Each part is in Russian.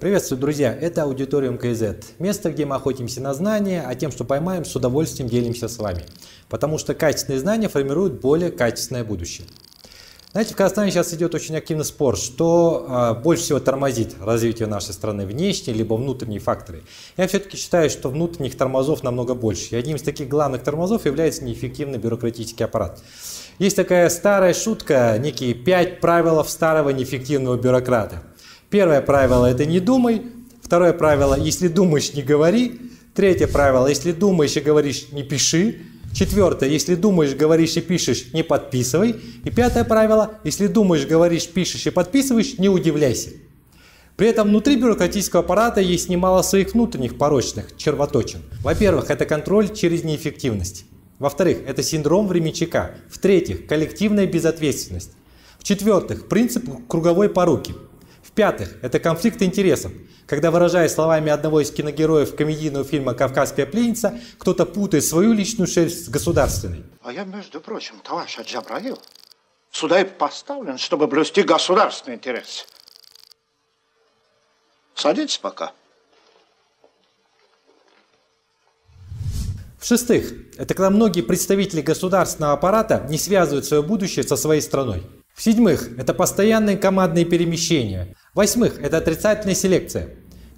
Приветствую, друзья! Это Аудиториум КЗ, место, где мы охотимся на знания, а тем, что поймаем, с удовольствием делимся с вами. Потому что качественные знания формируют более качественное будущее. Знаете, в Казахстане сейчас идет очень активный спор, что э, больше всего тормозит развитие нашей страны, внешние либо внутренние факторы. Я все-таки считаю, что внутренних тормозов намного больше. И одним из таких главных тормозов является неэффективный бюрократический аппарат. Есть такая старая шутка, некие пять правил старого неэффективного бюрократа. Первое правило – это не думай. Второе правило – если думаешь, не говори. Третье правило – если думаешь и говоришь, не пиши. Четвертое – если думаешь, говоришь и пишешь, не подписывай. И пятое правило – если думаешь, говоришь, пишешь и подписываешь, не удивляйся. При этом внутри бюрократического аппарата есть немало своих внутренних порочных червоточин. Во-первых, это контроль через неэффективность. Во-вторых, это синдром временщика. В-третьих, коллективная безответственность. В-четвертых, принцип круговой поруки – в-пятых, это конфликт интересов. Когда, выражаясь словами одного из киногероев комедийного фильма «Кавказская пленница», кто-то путает свою личную шерсть с государственной. А я, между прочим, товарищ Аджабраил, сюда и поставлен, чтобы блюсти государственный интерес. Садитесь пока. В-шестых, это когда многие представители государственного аппарата не связывают свое будущее со своей страной. В-седьмых, это постоянные командные перемещения. В-восьмых, это отрицательная селекция.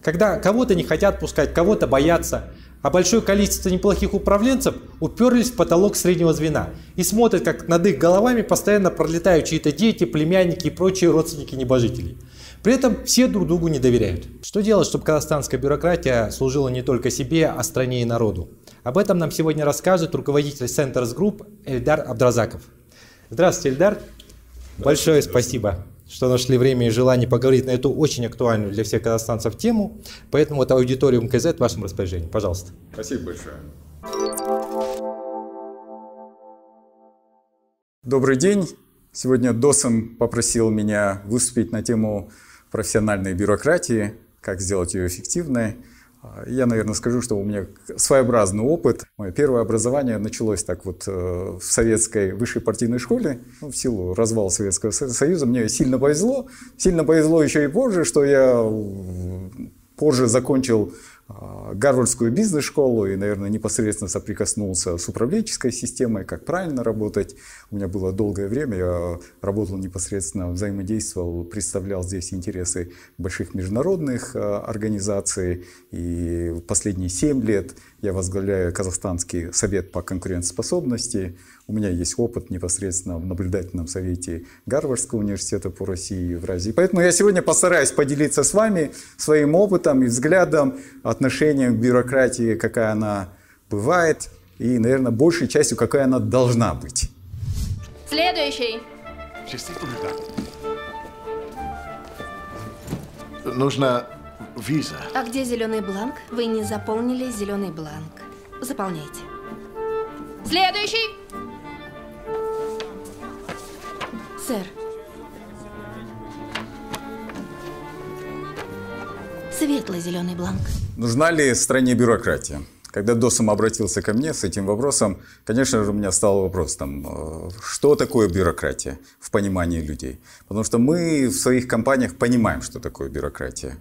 Когда кого-то не хотят пускать, кого-то боятся, а большое количество неплохих управленцев уперлись в потолок среднего звена и смотрят, как над их головами постоянно пролетают чьи-то дети, племянники и прочие родственники небожителей. При этом все друг другу не доверяют. Что делать, чтобы казахстанская бюрократия служила не только себе, а стране и народу? Об этом нам сегодня расскажет руководитель Centers Group Эльдар Абдразаков. Здравствуйте, Эльдар. Большое спасибо что нашли время и желание поговорить на эту очень актуальную для всех казахстанцев тему. Поэтому вот аудиториум КЗ в вашем распоряжении. Пожалуйста. Спасибо большое. Добрый день. Сегодня Досон попросил меня выступить на тему профессиональной бюрократии, как сделать ее эффективной. А, я, наверное, скажу, что у меня своеобразный опыт. Мое первое образование началось так вот э, в советской высшей партийной школе. Ну, в силу развала Советского Союза мне сильно повезло. Сильно повезло еще и позже, что я позже закончил а, Гарвардскую бизнес-школу и, наверное, непосредственно соприкоснулся с управленческой системой, как правильно работать. У меня было долгое время, я работал непосредственно, взаимодействовал, представлял здесь интересы больших международных а, организаций. И последние 7 лет я возглавляю Казахстанский совет по конкурентоспособности. У меня есть опыт непосредственно в наблюдательном совете Гарвардского университета по России и Евразии. Поэтому я сегодня постараюсь поделиться с вами своим опытом и взглядом, отношением к бюрократии, какая она бывает, и, наверное, большей частью, какая она должна быть. Следующий. Действительно так. Нужна виза. А где зеленый бланк? Вы не заполнили зеленый бланк. Заполняйте. Следующий сэр. Светло-зеленый бланк. Нужна ли стране бюрократия? Когда Досом обратился ко мне с этим вопросом, конечно же, у меня стал вопрос, там, э, что такое бюрократия в понимании людей? Потому что мы в своих компаниях понимаем, что такое бюрократия.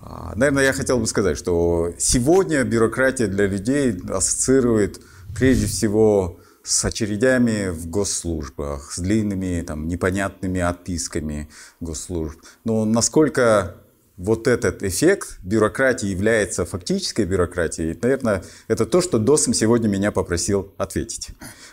А, наверное, я хотел бы сказать, что сегодня бюрократия для людей ассоциирует прежде всего с очередями в госслужбах, с длинными там, непонятными отписками госслужб. Но насколько вот этот эффект бюрократии является фактической бюрократией, наверное, это то, что Досом сегодня меня попросил ответить.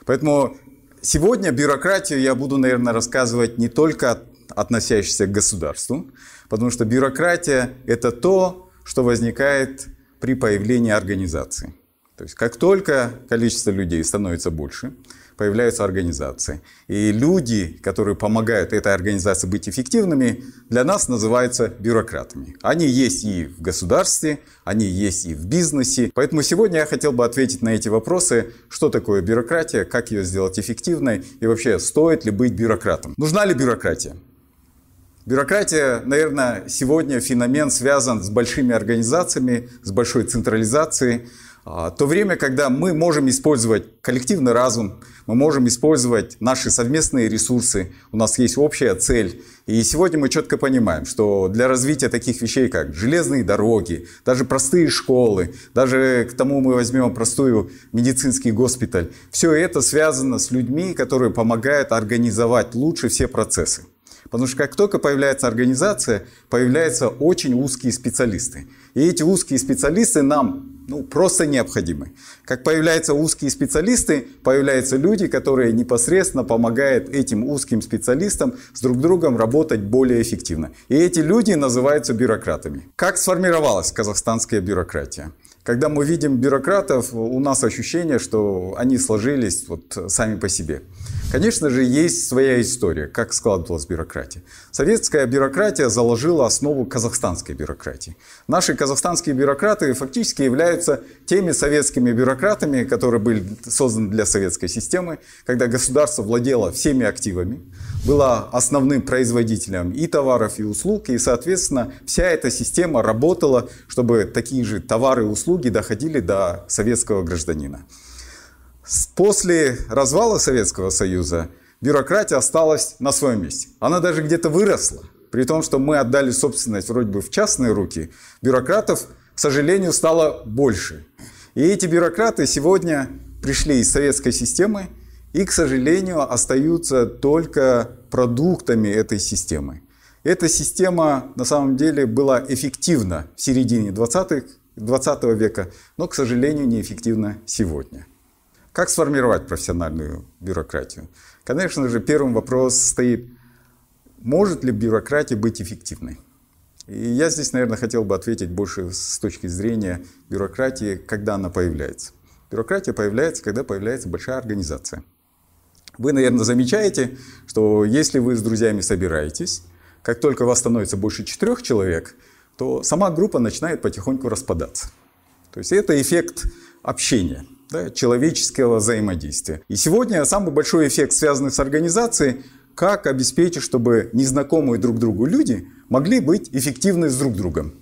Поэтому сегодня бюрократию я буду, наверное, рассказывать не только относящуюся к государству, потому что бюрократия – это то, что возникает при появлении организации. То есть как только количество людей становится больше, появляются организации. И люди, которые помогают этой организации быть эффективными, для нас называются бюрократами. Они есть и в государстве, они есть и в бизнесе. Поэтому сегодня я хотел бы ответить на эти вопросы, что такое бюрократия, как ее сделать эффективной и вообще стоит ли быть бюрократом. Нужна ли бюрократия? Бюрократия, наверное, сегодня феномен связан с большими организациями, с большой централизацией. А, то время, когда мы можем использовать коллективный разум, мы можем использовать наши совместные ресурсы, у нас есть общая цель. И сегодня мы четко понимаем, что для развития таких вещей, как железные дороги, даже простые школы, даже к тому мы возьмем простую медицинский госпиталь, все это связано с людьми, которые помогают организовать лучше все процессы. Потому что как только появляется организация, появляются очень узкие специалисты. И эти узкие специалисты нам ну, просто необходимы. Как появляются узкие специалисты, появляются люди, которые непосредственно помогают этим узким специалистам с друг другом работать более эффективно. И эти люди называются бюрократами. Как сформировалась казахстанская бюрократия? Когда мы видим бюрократов, у нас ощущение, что они сложились вот сами по себе. Конечно же, есть своя история, как складывалась бюрократия. Советская бюрократия заложила основу казахстанской бюрократии. Наши казахстанские бюрократы фактически являются теми советскими бюрократами, которые были созданы для советской системы, когда государство владело всеми активами, было основным производителем и товаров, и услуг, и, соответственно, вся эта система работала, чтобы такие же товары и услуги доходили до советского гражданина. После развала Советского Союза бюрократия осталась на своем месте. Она даже где-то выросла. При том, что мы отдали собственность вроде бы в частные руки, бюрократов, к сожалению, стало больше. И эти бюрократы сегодня пришли из советской системы и, к сожалению, остаются только продуктами этой системы. Эта система на самом деле была эффективна в середине 20, 20 века, но, к сожалению, неэффективна сегодня. Как сформировать профессиональную бюрократию? Конечно же, первым вопрос стоит, может ли бюрократия быть эффективной? И я здесь, наверное, хотел бы ответить больше с точки зрения бюрократии, когда она появляется. Бюрократия появляется, когда появляется большая организация. Вы, наверное, замечаете, что если вы с друзьями собираетесь, как только вас становится больше четырех человек, то сама группа начинает потихоньку распадаться. То есть это эффект общения – да, человеческого взаимодействия. И сегодня самый большой эффект, связанный с организацией, как обеспечить, чтобы незнакомые друг другу люди могли быть эффективны с друг другом.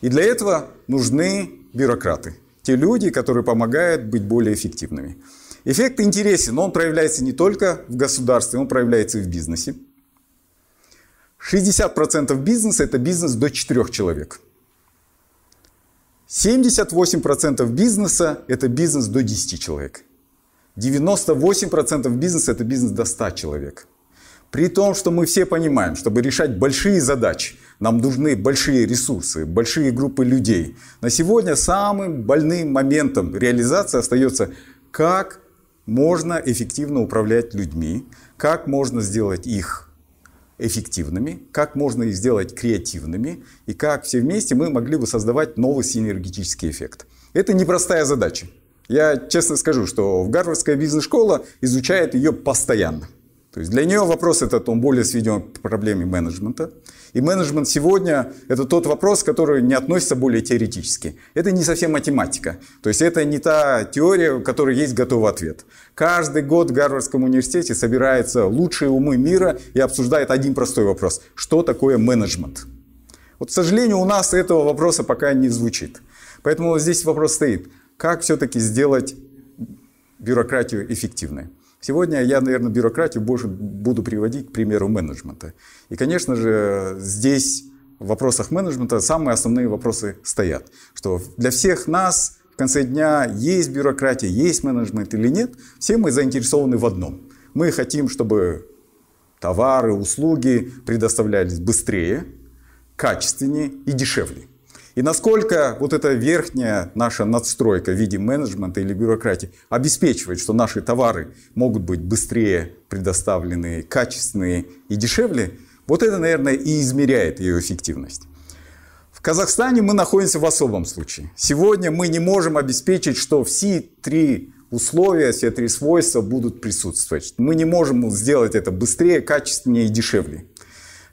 И для этого нужны бюрократы, те люди, которые помогают быть более эффективными. Эффект интересен, но он проявляется не только в государстве, он проявляется и в бизнесе. 60% бизнеса – это бизнес до 4 человек. 78% бизнеса – это бизнес до 10 человек. 98% бизнеса – это бизнес до 100 человек. При том, что мы все понимаем, чтобы решать большие задачи, нам нужны большие ресурсы, большие группы людей. На сегодня самым больным моментом реализации остается, как можно эффективно управлять людьми, как можно сделать их эффективными, как можно их сделать креативными и как все вместе мы могли бы создавать новый синергетический эффект. Это непростая задача. Я честно скажу, что в Гарвардская бизнес-школа изучает ее постоянно. То есть для нее вопрос этот, он более сведен к проблеме менеджмента. И менеджмент сегодня – это тот вопрос, который не относится более теоретически. Это не совсем математика. То есть это не та теория, у которой есть готовый ответ. Каждый год в Гарвардском университете собираются лучшие умы мира и обсуждают один простой вопрос – что такое менеджмент? Вот, к сожалению, у нас этого вопроса пока не звучит. Поэтому здесь вопрос стоит – как все-таки сделать бюрократию эффективной? Сегодня я, наверное, бюрократию больше буду приводить к примеру менеджмента. И, конечно же, здесь в вопросах менеджмента самые основные вопросы стоят. Что для всех нас в конце дня есть бюрократия, есть менеджмент или нет, все мы заинтересованы в одном. Мы хотим, чтобы товары, услуги предоставлялись быстрее, качественнее и дешевле. И насколько вот эта верхняя наша надстройка в виде менеджмента или бюрократии обеспечивает, что наши товары могут быть быстрее предоставлены, качественные и дешевле, вот это, наверное, и измеряет ее эффективность. В Казахстане мы находимся в особом случае. Сегодня мы не можем обеспечить, что все три условия, все три свойства будут присутствовать. Мы не можем сделать это быстрее, качественнее и дешевле.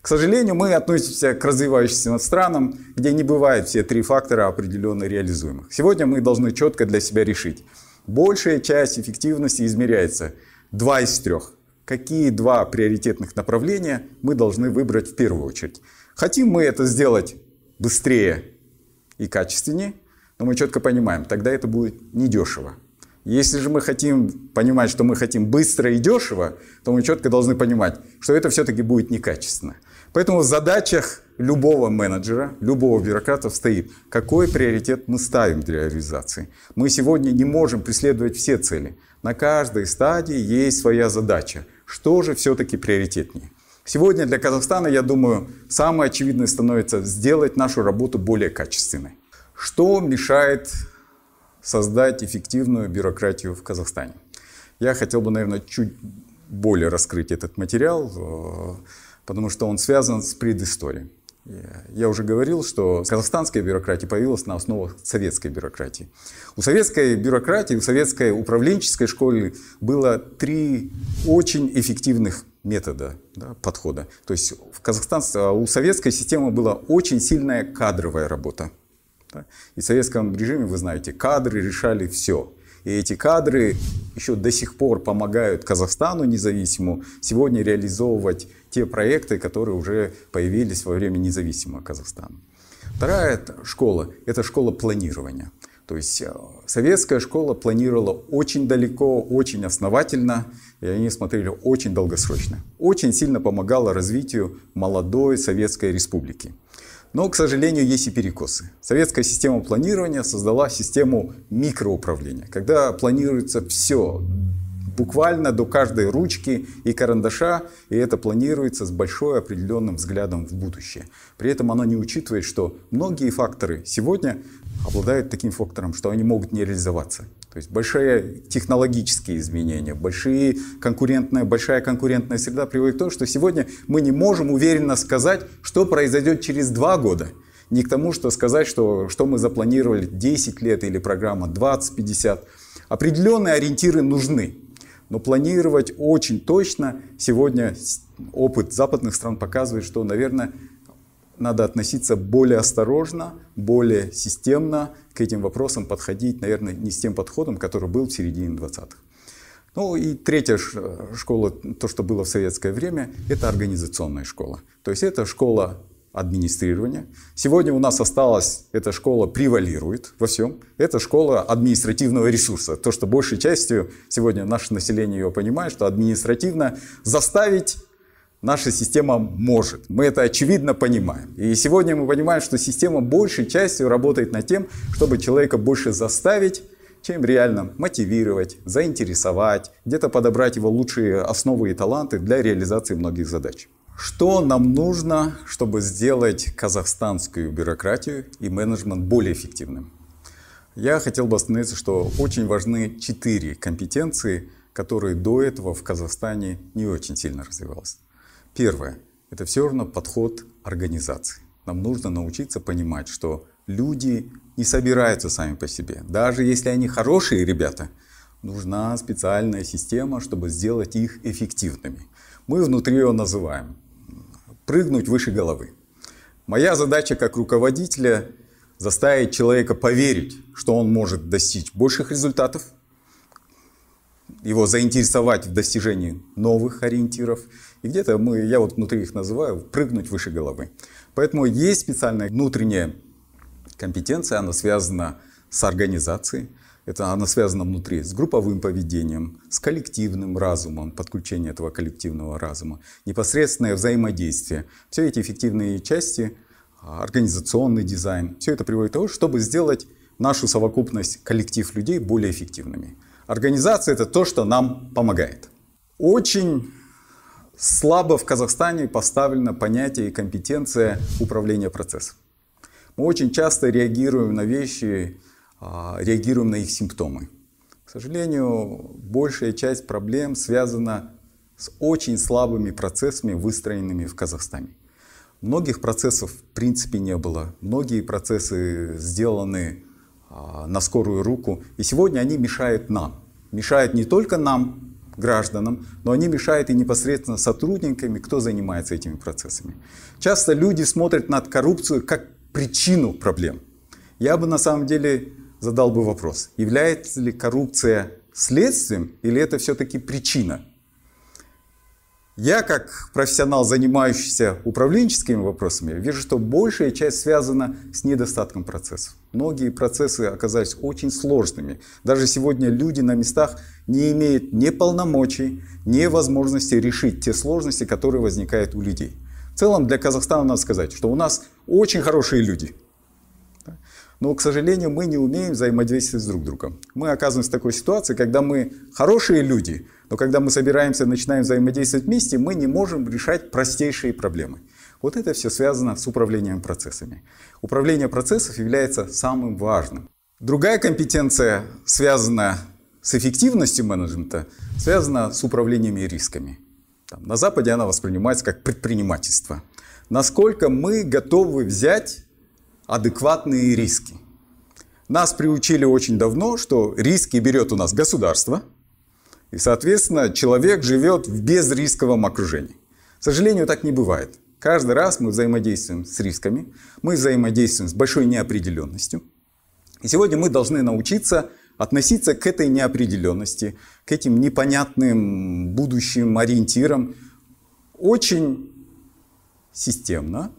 К сожалению, мы относимся к развивающимся странам, где не бывает все три фактора определенно реализуемых. Сегодня мы должны четко для себя решить. Большая часть эффективности измеряется два из трех. Какие два приоритетных направления мы должны выбрать в первую очередь? Хотим мы это сделать быстрее и качественнее, но мы четко понимаем, тогда это будет недешево. Если же мы хотим понимать, что мы хотим быстро и дешево, то мы четко должны понимать, что это все-таки будет некачественно. Поэтому в задачах любого менеджера, любого бюрократа стоит, какой приоритет мы ставим для реализации. Мы сегодня не можем преследовать все цели. На каждой стадии есть своя задача. Что же все-таки приоритетнее? Сегодня для Казахстана, я думаю, самое очевидное становится сделать нашу работу более качественной. Что мешает создать эффективную бюрократию в Казахстане? Я хотел бы, наверное, чуть более раскрыть этот материал потому что он связан с предысторией. Я уже говорил, что казахстанская бюрократия появилась на основах советской бюрократии. У советской бюрократии, у советской управленческой школы было три очень эффективных метода да, подхода. То есть в Казахстане а у советской системы была очень сильная кадровая работа. Да? И в советском режиме, вы знаете, кадры решали все. И эти кадры еще до сих пор помогают Казахстану независимо сегодня реализовывать те проекты, которые уже появились во время независимого Казахстана. Вторая школа – это школа планирования. То есть э, советская школа планировала очень далеко, очень основательно, и они смотрели очень долгосрочно. Очень сильно помогала развитию молодой Советской Республики. Но, к сожалению, есть и перекосы. Советская система планирования создала систему микроуправления, когда планируется все буквально до каждой ручки и карандаша, и это планируется с большой определенным взглядом в будущее. При этом оно не учитывает, что многие факторы сегодня обладают таким фактором, что они могут не реализоваться. То есть большие технологические изменения, большие конкурентная, большая конкурентная среда приводит к тому, что сегодня мы не можем уверенно сказать, что произойдет через два года. Не к тому, что сказать, что, что мы запланировали 10 лет или программа 20-50. Определенные ориентиры нужны. Но планировать очень точно сегодня опыт западных стран показывает, что, наверное, надо относиться более осторожно, более системно к этим вопросам, подходить, наверное, не с тем подходом, который был в середине 20-х. Ну и третья школа, то, что было в советское время, это организационная школа. То есть это школа администрирования. Сегодня у нас осталась, эта школа превалирует во всем. Это школа административного ресурса. То, что большей частью сегодня наше население ее понимает, что административно заставить наша система может. Мы это очевидно понимаем. И сегодня мы понимаем, что система большей частью работает над тем, чтобы человека больше заставить, чем реально мотивировать, заинтересовать, где-то подобрать его лучшие основы и таланты для реализации многих задач. Что нам нужно, чтобы сделать казахстанскую бюрократию и менеджмент более эффективным? Я хотел бы остановиться, что очень важны четыре компетенции, которые до этого в Казахстане не очень сильно развивалось. Первое – это все равно подход организации. Нам нужно научиться понимать, что люди не собираются сами по себе. Даже если они хорошие ребята, нужна специальная система, чтобы сделать их эффективными. Мы внутри ее называем прыгнуть выше головы. Моя задача как руководителя заставить человека поверить, что он может достичь больших результатов, его заинтересовать в достижении новых ориентиров. И где-то мы, я вот внутри их называю, прыгнуть выше головы. Поэтому есть специальная внутренняя компетенция, она связана с организацией. Это она связана внутри с групповым поведением, с коллективным разумом, подключение этого коллективного разума, непосредственное взаимодействие. Все эти эффективные части, а, организационный дизайн, все это приводит к тому, чтобы сделать нашу совокупность коллектив людей более эффективными. Организация – это то, что нам помогает. Очень слабо в Казахстане поставлено понятие и компетенция управления процессом. Мы очень часто реагируем на вещи, а, реагируем на их симптомы. К сожалению, большая часть проблем связана с очень слабыми процессами, выстроенными в Казахстане. Многих процессов в принципе не было. Многие процессы сделаны а, на скорую руку. И сегодня они мешают нам. Мешают не только нам, гражданам, но они мешают и непосредственно сотрудниками, кто занимается этими процессами. Часто люди смотрят на коррупцию как причину проблем. Я бы на самом деле задал бы вопрос, является ли коррупция следствием или это все-таки причина? Я, как профессионал, занимающийся управленческими вопросами, вижу, что большая часть связана с недостатком процессов. Многие процессы оказались очень сложными. Даже сегодня люди на местах не имеют ни полномочий, ни возможности решить те сложности, которые возникают у людей. В целом для Казахстана надо сказать, что у нас очень хорошие люди – но, к сожалению, мы не умеем взаимодействовать с друг другом. Мы оказываемся в такой ситуации, когда мы хорошие люди, но когда мы собираемся начинаем взаимодействовать вместе, мы не можем решать простейшие проблемы. Вот это все связано с управлением процессами. Управление процессов является самым важным. Другая компетенция, связанная с эффективностью менеджмента, связана с управлениями и рисками. Там, на Западе она воспринимается как предпринимательство. Насколько мы готовы взять адекватные риски. Нас приучили очень давно, что риски берет у нас государство, и, соответственно, человек живет в безрисковом окружении. К сожалению, так не бывает. Каждый раз мы взаимодействуем с рисками, мы взаимодействуем с большой неопределенностью. И сегодня мы должны научиться относиться к этой неопределенности, к этим непонятным будущим ориентирам очень системно,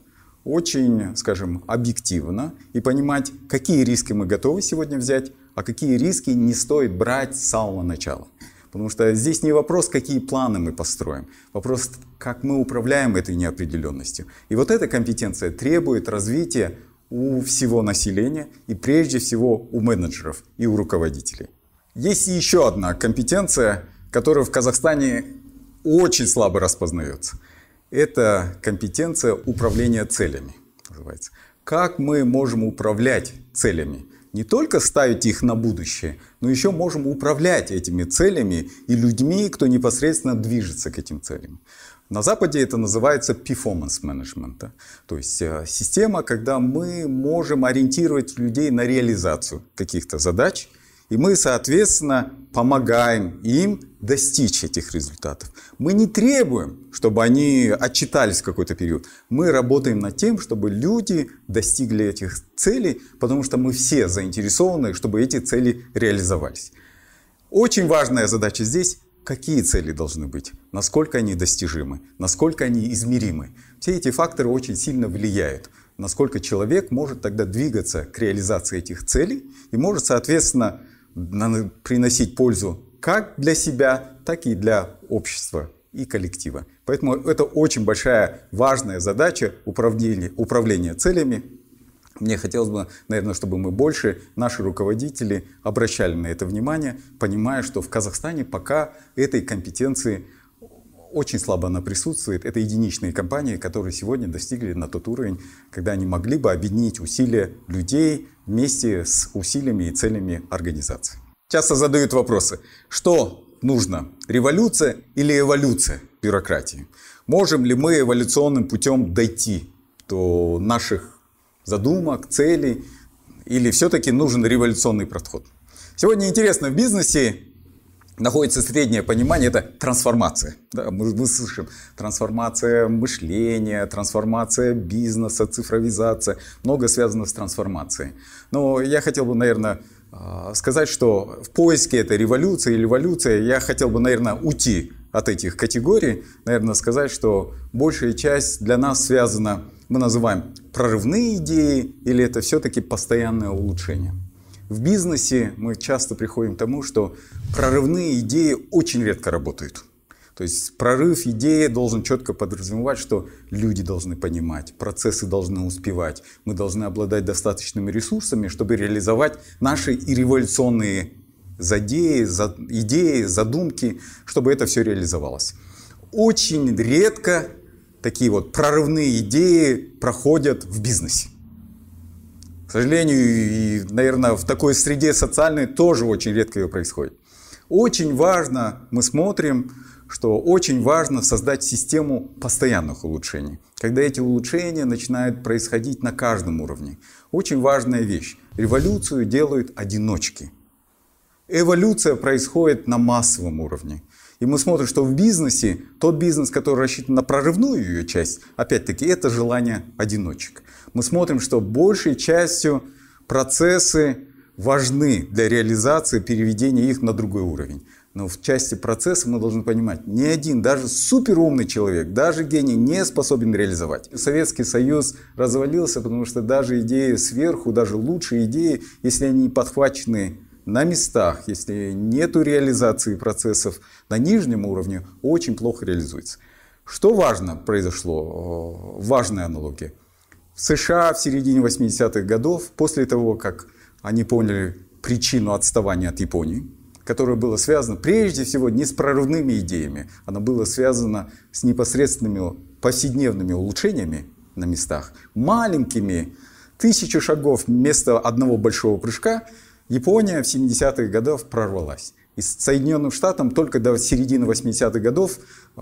очень, скажем, объективно и понимать, какие риски мы готовы сегодня взять, а какие риски не стоит брать с самого начала. Потому что здесь не вопрос, какие планы мы построим, вопрос, как мы управляем этой неопределенностью. И вот эта компетенция требует развития у всего населения и прежде всего у менеджеров и у руководителей. Есть еще одна компетенция, которая в Казахстане очень слабо распознается – это компетенция управления целями. Называется. Как мы можем управлять целями? Не только ставить их на будущее, но еще можем управлять этими целями и людьми, кто непосредственно движется к этим целям. На Западе это называется performance management, то есть э, система, когда мы можем ориентировать людей на реализацию каких-то задач, и мы, соответственно, помогаем им достичь этих результатов. Мы не требуем, чтобы они отчитались в какой-то период. Мы работаем над тем, чтобы люди достигли этих целей, потому что мы все заинтересованы, чтобы эти цели реализовались. Очень важная задача здесь какие цели должны быть, насколько они достижимы, насколько они измеримы. Все эти факторы очень сильно влияют, насколько человек может тогда двигаться к реализации этих целей и может, соответственно, приносить пользу как для себя, так и для общества и коллектива. Поэтому это очень большая, важная задача управления, управления целями. Мне хотелось бы, наверное, чтобы мы больше, наши руководители, обращали на это внимание, понимая, что в Казахстане пока этой компетенции очень слабо она присутствует. Это единичные компании, которые сегодня достигли на тот уровень, когда они могли бы объединить усилия людей вместе с усилиями и целями организации. Часто задают вопросы, что нужно, революция или эволюция бюрократии? Можем ли мы эволюционным путем дойти до наших задумок, целей, или все-таки нужен революционный подход? Сегодня интересно в бизнесе находится среднее понимание, это трансформация. Да, мы, мы слышим трансформация мышления, трансформация бизнеса, цифровизация. Много связано с трансформацией. Но я хотел бы, наверное, а, сказать, что в поиске этой революции или эволюции я хотел бы, наверное, уйти от этих категорий, наверное, сказать, что большая часть для нас связана, мы называем прорывные идеи, или это все-таки постоянное улучшение. В бизнесе мы часто приходим к тому, что прорывные идеи очень редко работают. То есть прорыв идеи должен четко подразумевать, что люди должны понимать, процессы должны успевать, мы должны обладать достаточными ресурсами, чтобы реализовать наши и революционные задеи, за, идеи, задумки, чтобы это все реализовалось. Очень редко такие вот прорывные идеи проходят в бизнесе сожалению, и, наверное, в такой среде социальной тоже очень редко ее происходит. Очень важно, мы смотрим, что очень важно создать систему постоянных улучшений, когда эти улучшения начинают происходить на каждом уровне. Очень важная вещь. Революцию делают одиночки. Эволюция происходит на массовом уровне. И мы смотрим, что в бизнесе тот бизнес, который рассчитан на прорывную ее часть, опять-таки, это желание одиночек мы смотрим, что большей частью процессы важны для реализации переведения их на другой уровень. Но в части процесса мы должны понимать, ни один, даже суперумный человек, даже гений не способен реализовать. Советский Союз развалился, потому что даже идеи сверху, даже лучшие идеи, если они не подхвачены на местах, если нет реализации процессов на нижнем уровне, очень плохо реализуется. Что важно произошло, э, важная аналогия – в США в середине 80-х годов, после того, как они поняли причину отставания от Японии, которое было связано прежде всего не с прорывными идеями, оно было связано с непосредственными повседневными улучшениями на местах, маленькими тысячу шагов вместо одного большого прыжка, Япония в 70-х годах прорвалась. И Соединенным Штатам только до середины 80-х годов э,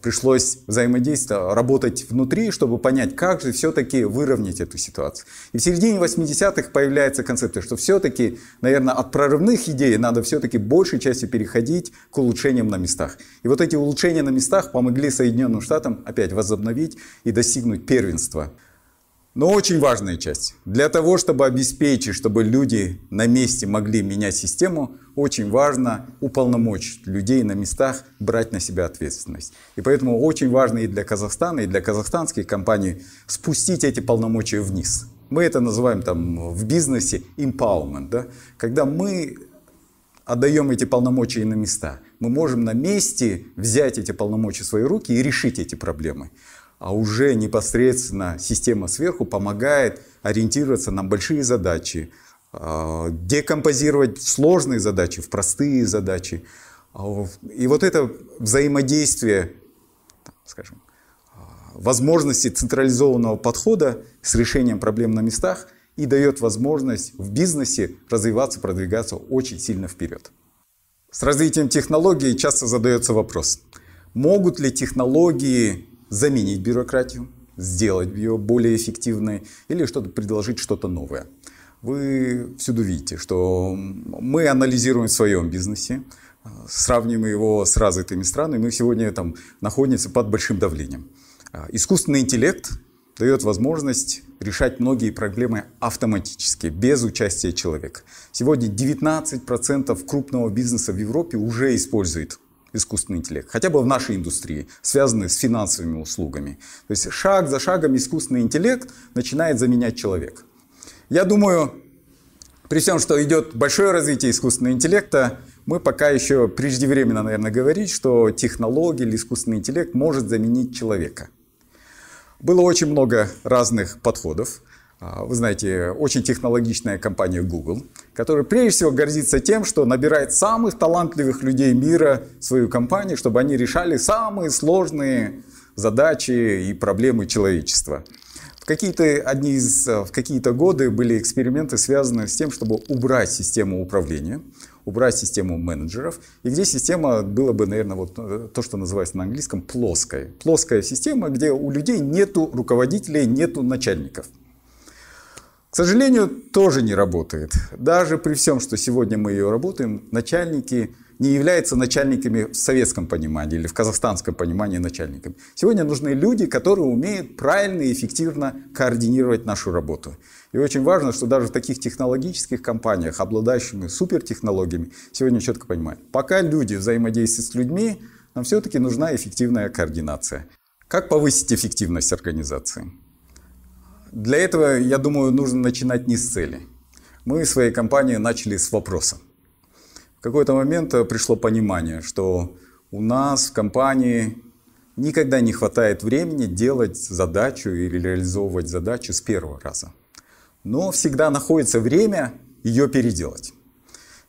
пришлось взаимодействовать, работать внутри, чтобы понять, как же все-таки выровнять эту ситуацию. И в середине 80-х появляется концепция, что все-таки, наверное, от прорывных идей надо все-таки большей частью переходить к улучшениям на местах. И вот эти улучшения на местах помогли Соединенным Штатам опять возобновить и достигнуть первенства но очень важная часть. Для того, чтобы обеспечить, чтобы люди на месте могли менять систему, очень важно уполномочить людей на местах брать на себя ответственность. И поэтому очень важно и для Казахстана, и для казахстанских компаний спустить эти полномочия вниз. Мы это называем там в бизнесе empowerment, да? когда мы отдаем эти полномочия на места. Мы можем на месте взять эти полномочия в свои руки и решить эти проблемы а уже непосредственно система сверху помогает ориентироваться на большие задачи, а, декомпозировать сложные задачи в простые задачи. А и вот это взаимодействие, скажем, а, возможности централизованного подхода с решением проблем на местах и дает возможность в бизнесе развиваться, продвигаться очень сильно вперед. С развитием технологий часто задается вопрос, могут ли технологии заменить бюрократию, сделать ее более эффективной или что-то предложить что-то новое. Вы всюду видите, что мы анализируем в своем бизнесе, сравним его с развитыми странами, мы сегодня там находимся под большим давлением. А, искусственный интеллект дает возможность решать многие проблемы автоматически, без участия человека. Сегодня 19% крупного бизнеса в Европе уже использует искусственный интеллект, хотя бы в нашей индустрии, связанной с финансовыми услугами. То есть шаг за шагом искусственный интеллект начинает заменять человека. Я думаю, при всем, что идет большое развитие искусственного интеллекта, мы пока еще преждевременно, наверное, говорить, что технология или искусственный интеллект может заменить человека. Было очень много разных подходов. А, вы знаете, очень технологичная компания Google – который прежде всего гордится тем, что набирает самых талантливых людей мира в свою компанию, чтобы они решали самые сложные задачи и проблемы человечества. В какие-то одни из, э, в какие-то годы были эксперименты, связанные с тем, чтобы убрать систему управления, убрать систему менеджеров, и где система была бы, наверное, вот э, то, что называется на английском плоская. Плоская система, где у людей нету руководителей, нету начальников – к сожалению, тоже не работает. Даже при всем, что сегодня мы ее работаем, начальники не являются начальниками в советском понимании или в казахстанском понимании начальниками. Сегодня нужны люди, которые умеют правильно и эффективно координировать нашу работу. И очень важно, что даже в таких технологических компаниях, обладающими супертехнологиями, сегодня четко понимают, пока люди взаимодействуют с людьми, нам все-таки нужна эффективная координация. Как повысить эффективность организации? Для этого, я думаю, нужно начинать не с цели. Мы в своей компании начали с вопроса. В какой-то момент э, пришло понимание, что у нас в компании никогда не хватает времени делать задачу или реализовывать задачу с первого раза. Но всегда находится время ее переделать.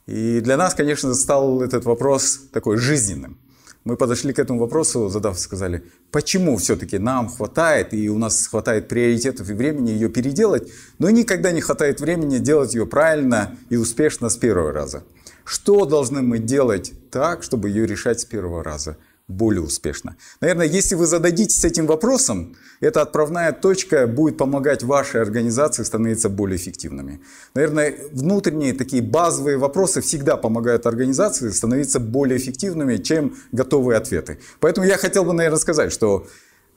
И для нас, конечно, стал этот вопрос такой жизненным мы подошли к этому вопросу, задав, сказали, почему все-таки нам хватает, и у нас хватает приоритетов и времени ее переделать, но никогда не хватает времени делать ее правильно и успешно с первого раза. Что должны мы делать так, чтобы ее решать с первого раза? более успешно. Наверное, если вы зададитесь этим вопросом, эта отправная точка будет помогать вашей организации становиться более эффективными. Наверное, внутренние такие базовые вопросы всегда помогают организации становиться более эффективными, чем готовые ответы. Поэтому я хотел бы, наверное, сказать, что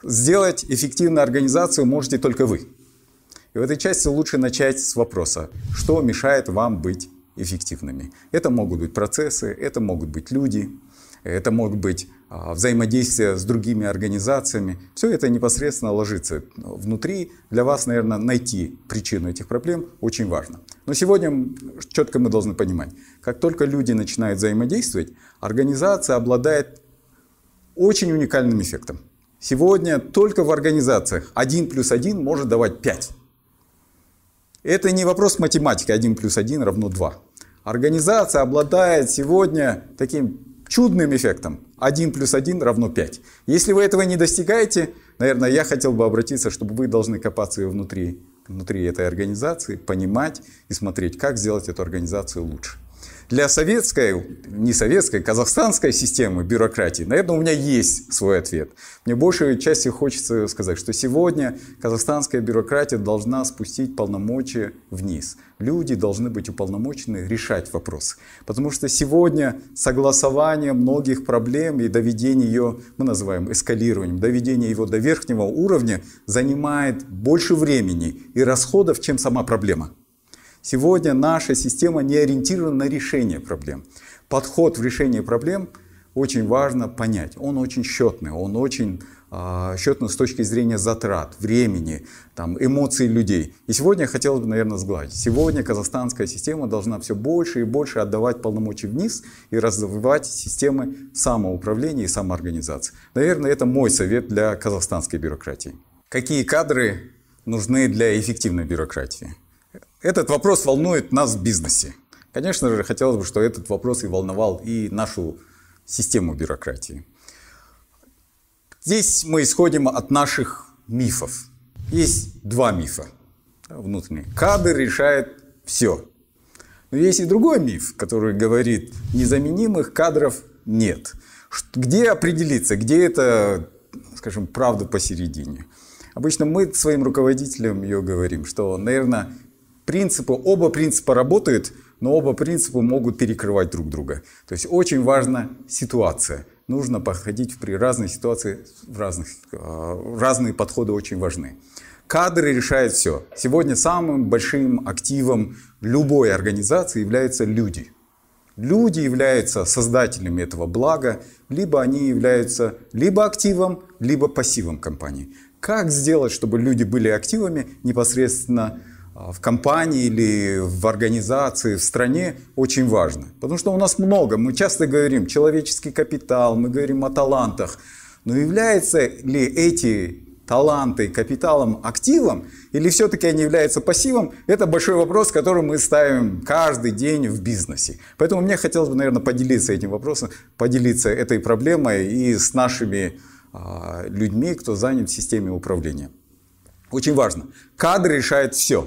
сделать эффективную организацию можете только вы. И в этой части лучше начать с вопроса, что мешает вам быть эффективными. Это могут быть процессы, это могут быть люди, это могут быть а, взаимодействие с другими организациями, все это непосредственно ложится внутри. Для вас, наверное, найти причину этих проблем очень важно. Но сегодня четко мы должны понимать, как только люди начинают взаимодействовать, организация обладает очень уникальным эффектом. Сегодня только в организациях 1 плюс 1 может давать 5. Это не вопрос математики 1 плюс 1 равно 2. Организация обладает сегодня таким чудным эффектом 1 плюс 1 равно 5. Если вы этого не достигаете, наверное, я хотел бы обратиться, чтобы вы должны копаться внутри, внутри этой организации, понимать и смотреть, как сделать эту организацию лучше. Для советской, не советской, казахстанской системы бюрократии, наверное, у меня есть свой ответ. Мне большей части хочется сказать, что сегодня казахстанская бюрократия должна спустить полномочия вниз. Люди должны быть уполномочены решать вопросы. Потому что сегодня согласование многих проблем и доведение ее, мы называем эскалированием, доведение его до верхнего уровня занимает больше времени и расходов, чем сама проблема. Сегодня наша система не ориентирована на решение проблем. Подход в решении проблем очень важно понять. Он очень счетный, он очень э, счетный с точки зрения затрат, времени, там, эмоций людей. И сегодня я хотел бы, наверное, сгладить. Сегодня казахстанская система должна все больше и больше отдавать полномочий вниз и развивать системы самоуправления и самоорганизации. Наверное, это мой совет для казахстанской бюрократии. Какие кадры нужны для эффективной бюрократии? Этот вопрос волнует нас в бизнесе. Конечно же, хотелось бы, что этот вопрос и волновал и нашу систему бюрократии. Здесь мы исходим от наших мифов. Есть два мифа внутренние. кадры решают все. Но есть и другой миф, который говорит, незаменимых кадров нет. Где определиться, где это, скажем, правда посередине? Обычно мы своим руководителям ее говорим, что, наверное, принципы, оба принципа работают, но оба принципа могут перекрывать друг друга. То есть очень важна ситуация. Нужно подходить при разной ситуации, в разных, э, разные подходы очень важны. Кадры решают все. Сегодня самым большим активом любой организации являются люди. Люди являются создателями этого блага, либо они являются либо активом, либо пассивом компании. Как сделать, чтобы люди были активами непосредственно а, в компании или в организации, в стране очень важно. Потому что у нас много, мы часто говорим человеческий капитал, мы говорим о талантах, но являются ли эти таланты капиталом, активом, или все-таки они являются пассивом, это большой вопрос, который мы ставим каждый день в бизнесе. Поэтому мне хотелось бы, наверное, поделиться этим вопросом, поделиться этой проблемой и с нашими а, людьми, кто занят в системе управления. Очень важно. Кадры решают все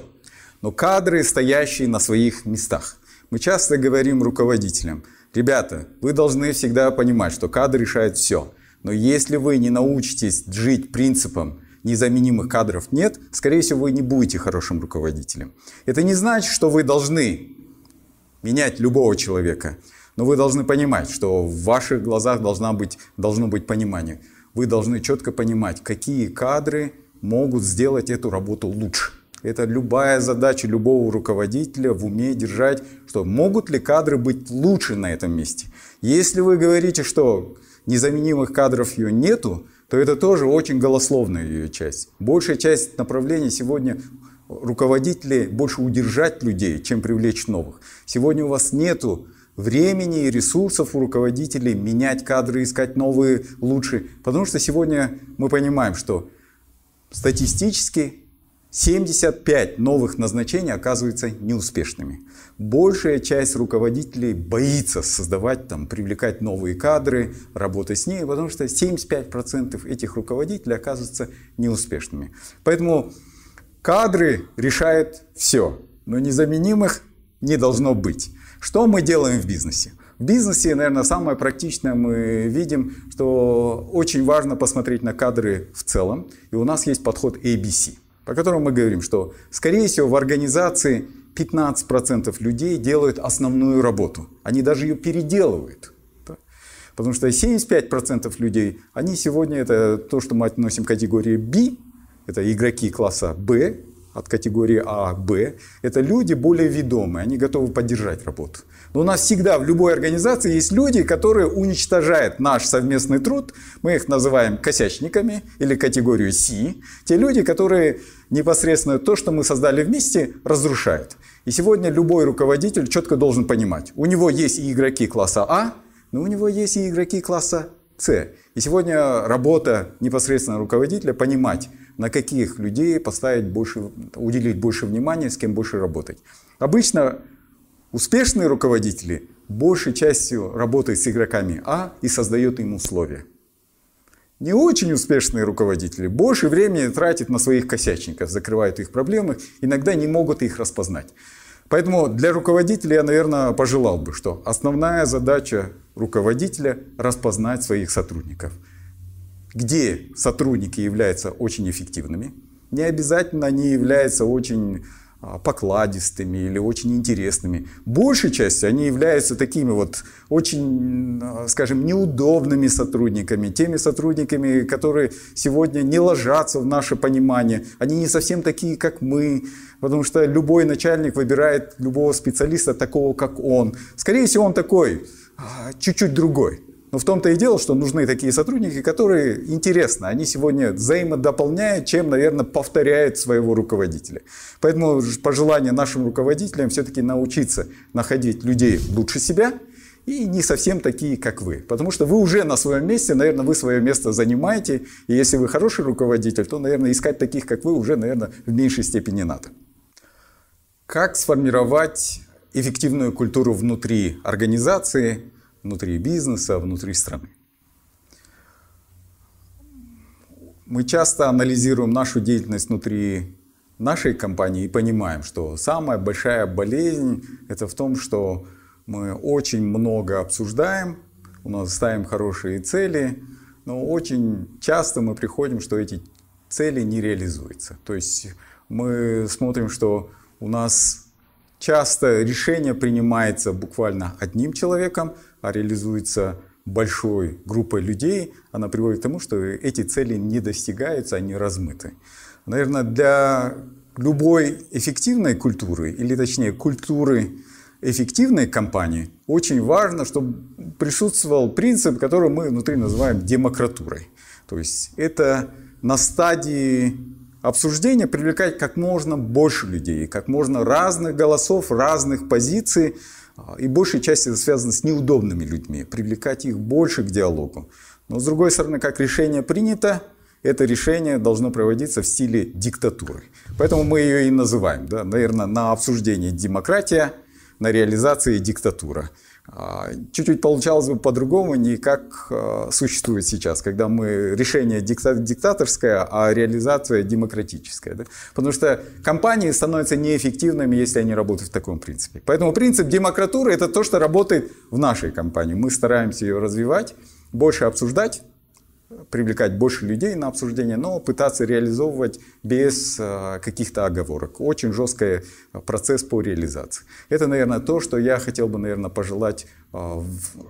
но кадры, стоящие на своих местах. Мы часто говорим руководителям, ребята, вы должны всегда понимать, что кадр решает все. Но если вы не научитесь жить принципом незаменимых кадров нет, скорее всего, вы не будете хорошим руководителем. Это не значит, что вы должны менять любого человека, но вы должны понимать, что в ваших глазах должна быть, должно быть понимание. Вы должны четко понимать, какие кадры могут сделать эту работу лучше. Это любая задача любого руководителя в уме держать, что могут ли кадры быть лучше на этом месте. Если вы говорите, что незаменимых кадров ее нету, то это тоже очень голословная ее часть. Большая часть направлений сегодня руководители больше удержать людей, чем привлечь новых. Сегодня у вас нету времени и ресурсов у руководителей менять кадры, искать новые лучшие, Потому что сегодня мы понимаем, что статистически 75 новых назначений оказываются неуспешными. Большая часть руководителей боится создавать, там, привлекать новые кадры, работать с ней, потому что 75% этих руководителей оказываются неуспешными. Поэтому кадры решают все, но незаменимых не должно быть. Что мы делаем в бизнесе? В бизнесе, наверное, самое практичное мы видим, что очень важно посмотреть на кадры в целом. И у нас есть подход ABC – по которому мы говорим, что, скорее всего, в организации 15% людей делают основную работу. Они даже ее переделывают. Потому что 75% людей, они сегодня, это то, что мы относим к категории B, это игроки класса B, от категории А, Б, это люди более ведомые, они готовы поддержать работу. Но у нас всегда в любой организации есть люди, которые уничтожают наш совместный труд, мы их называем косячниками или категорию С, те люди, которые непосредственно то, что мы создали вместе, разрушают. И сегодня любой руководитель четко должен понимать, у него есть и игроки класса А, но у него есть и игроки класса с. И сегодня работа непосредственно руководителя понимать, на каких людей поставить больше, уделить больше внимания, с кем больше работать. Обычно успешные руководители большей частью работают с игроками А и создают им условия. Не очень успешные руководители больше времени тратят на своих косячников, закрывают их проблемы, иногда не могут их распознать. Поэтому для руководителя я, наверное, пожелал бы, что основная задача руководителя – распознать своих сотрудников – где сотрудники являются очень эффективными. Не обязательно они являются очень а, покладистыми или очень интересными. Большей части они являются такими вот очень, а, скажем, неудобными сотрудниками, теми сотрудниками, которые сегодня не ложатся в наше понимание. Они не совсем такие, как мы, потому что любой начальник выбирает любого специалиста такого, как он. Скорее всего, он такой, а, чуть-чуть другой. Но в том-то и дело, что нужны такие сотрудники, которые интересно, они сегодня взаимодополняют, чем, наверное, повторяют своего руководителя. Поэтому пожелание нашим руководителям все-таки научиться находить людей лучше себя и не совсем такие, как вы. Потому что вы уже на своем месте, наверное, вы свое место занимаете. И если вы хороший руководитель, то, наверное, искать таких, как вы, уже, наверное, в меньшей степени надо. Как сформировать эффективную культуру внутри организации – внутри бизнеса, внутри страны. Мы часто анализируем нашу деятельность внутри нашей компании и понимаем, что самая большая болезнь это в том, что мы очень много обсуждаем, у нас ставим хорошие цели, но очень часто мы приходим, что эти цели не реализуются. То есть мы смотрим, что у нас Часто решение принимается буквально одним человеком, а реализуется большой группой людей. Она приводит к тому, что эти цели не достигаются, они размыты. Наверное, для любой эффективной культуры, или точнее культуры эффективной компании, очень важно, чтобы присутствовал принцип, который мы внутри называем демократурой. То есть это на стадии обсуждение привлекать как можно больше людей, как можно разных голосов, разных позиций, а, и большей части это связано с неудобными людьми, привлекать их больше к диалогу. Но с другой стороны, как решение принято, это решение должно проводиться в стиле диктатуры. Поэтому мы ее и называем, да, наверное, на обсуждение демократия, на реализации диктатура. А, чуть-чуть получалось бы по-другому, не как а, существует сейчас, когда мы решение диктаторское, а реализация демократическая. Да? Потому что компании становятся неэффективными, если они работают в таком принципе. Поэтому принцип демократуры – это то, что работает в нашей компании. Мы стараемся ее развивать, больше обсуждать, привлекать больше людей на обсуждение, но пытаться реализовывать без э, каких-то оговорок. Очень жесткий э, процесс по реализации. Это, наверное, то, что я хотел бы, наверное, пожелать, э,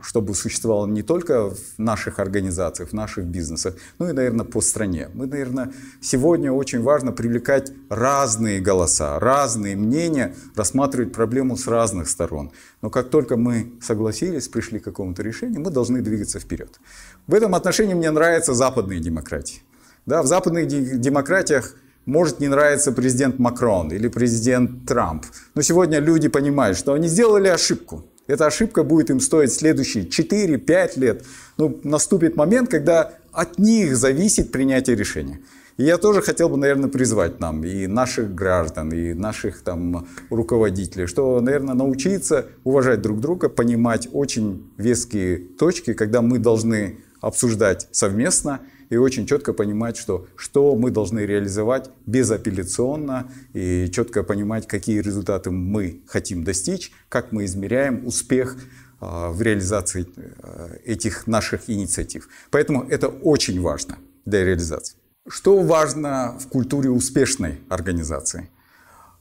чтобы существовало не только в наших организациях, в наших бизнесах, но и, наверное, по стране. Мы, наверное, сегодня очень важно привлекать разные голоса, разные мнения, рассматривать проблему с разных сторон. Но как только мы согласились, пришли к какому-то решению, мы должны двигаться вперед. В этом отношении мне нравятся западные демократии. Да, в западных демократиях может не нравиться президент Макрон или президент Трамп. Но сегодня люди понимают, что они сделали ошибку. Эта ошибка будет им стоить следующие 4-5 лет. Ну, наступит момент, когда от них зависит принятие решения. И я тоже хотел бы, наверное, призвать нам и наших граждан, и наших там руководителей, что, наверное, научиться уважать друг друга, понимать очень веские точки, когда мы должны обсуждать совместно и очень четко понимать, что, что мы должны реализовать безапелляционно и четко понимать, какие результаты мы хотим достичь, как мы измеряем успех а, в реализации а, этих наших инициатив. Поэтому это очень важно для реализации. Что важно в культуре успешной организации?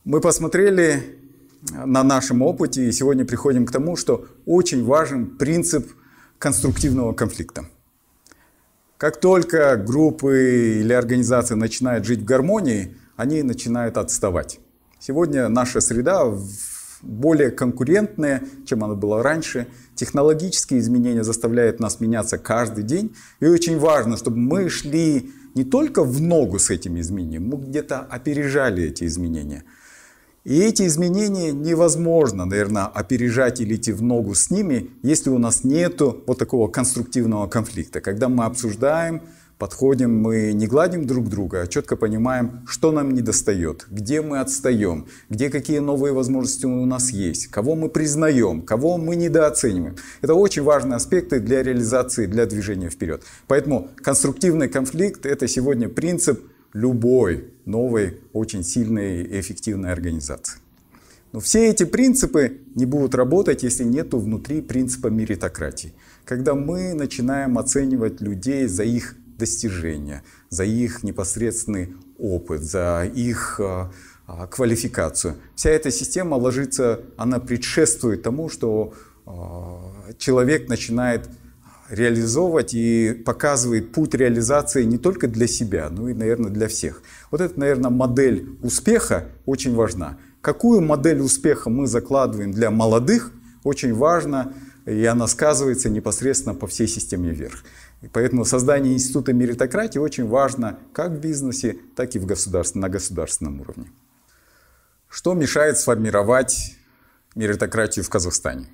Мы посмотрели на нашем опыте и сегодня приходим к тому, что очень важен принцип конструктивного конфликта. Как только группы или организации начинают жить в гармонии, они начинают отставать. Сегодня наша среда более конкурентная, чем она была раньше. Технологические изменения заставляют нас меняться каждый день. И очень важно, чтобы мы шли не только в ногу с этими изменениями, мы где-то опережали эти изменения – и эти изменения невозможно, наверное, опережать или идти в ногу с ними, если у нас нет вот такого конструктивного конфликта, когда мы обсуждаем, подходим, мы не гладим друг друга, а четко понимаем, что нам недостает, где мы отстаем, где какие новые возможности у нас есть, кого мы признаем, кого мы недооцениваем. Это очень важные аспекты для реализации, для движения вперед. Поэтому конструктивный конфликт – это сегодня принцип – любой новой, очень сильной и эффективной организации. Но все эти принципы не будут работать, если нет внутри принципа меритократии. Когда мы начинаем оценивать людей за их достижения, за их непосредственный опыт, за их а, а, квалификацию. Вся эта система ложится, она предшествует тому, что а, человек начинает реализовывать и показывает путь реализации не только для себя, но и, наверное, для всех. Вот это, наверное, модель успеха очень важна. Какую модель успеха мы закладываем для молодых, очень важно, и она сказывается непосредственно по всей системе вверх. И поэтому создание института меритократии очень важно как в бизнесе, так и в государстве, на государственном уровне. Что мешает сформировать меритократию в Казахстане?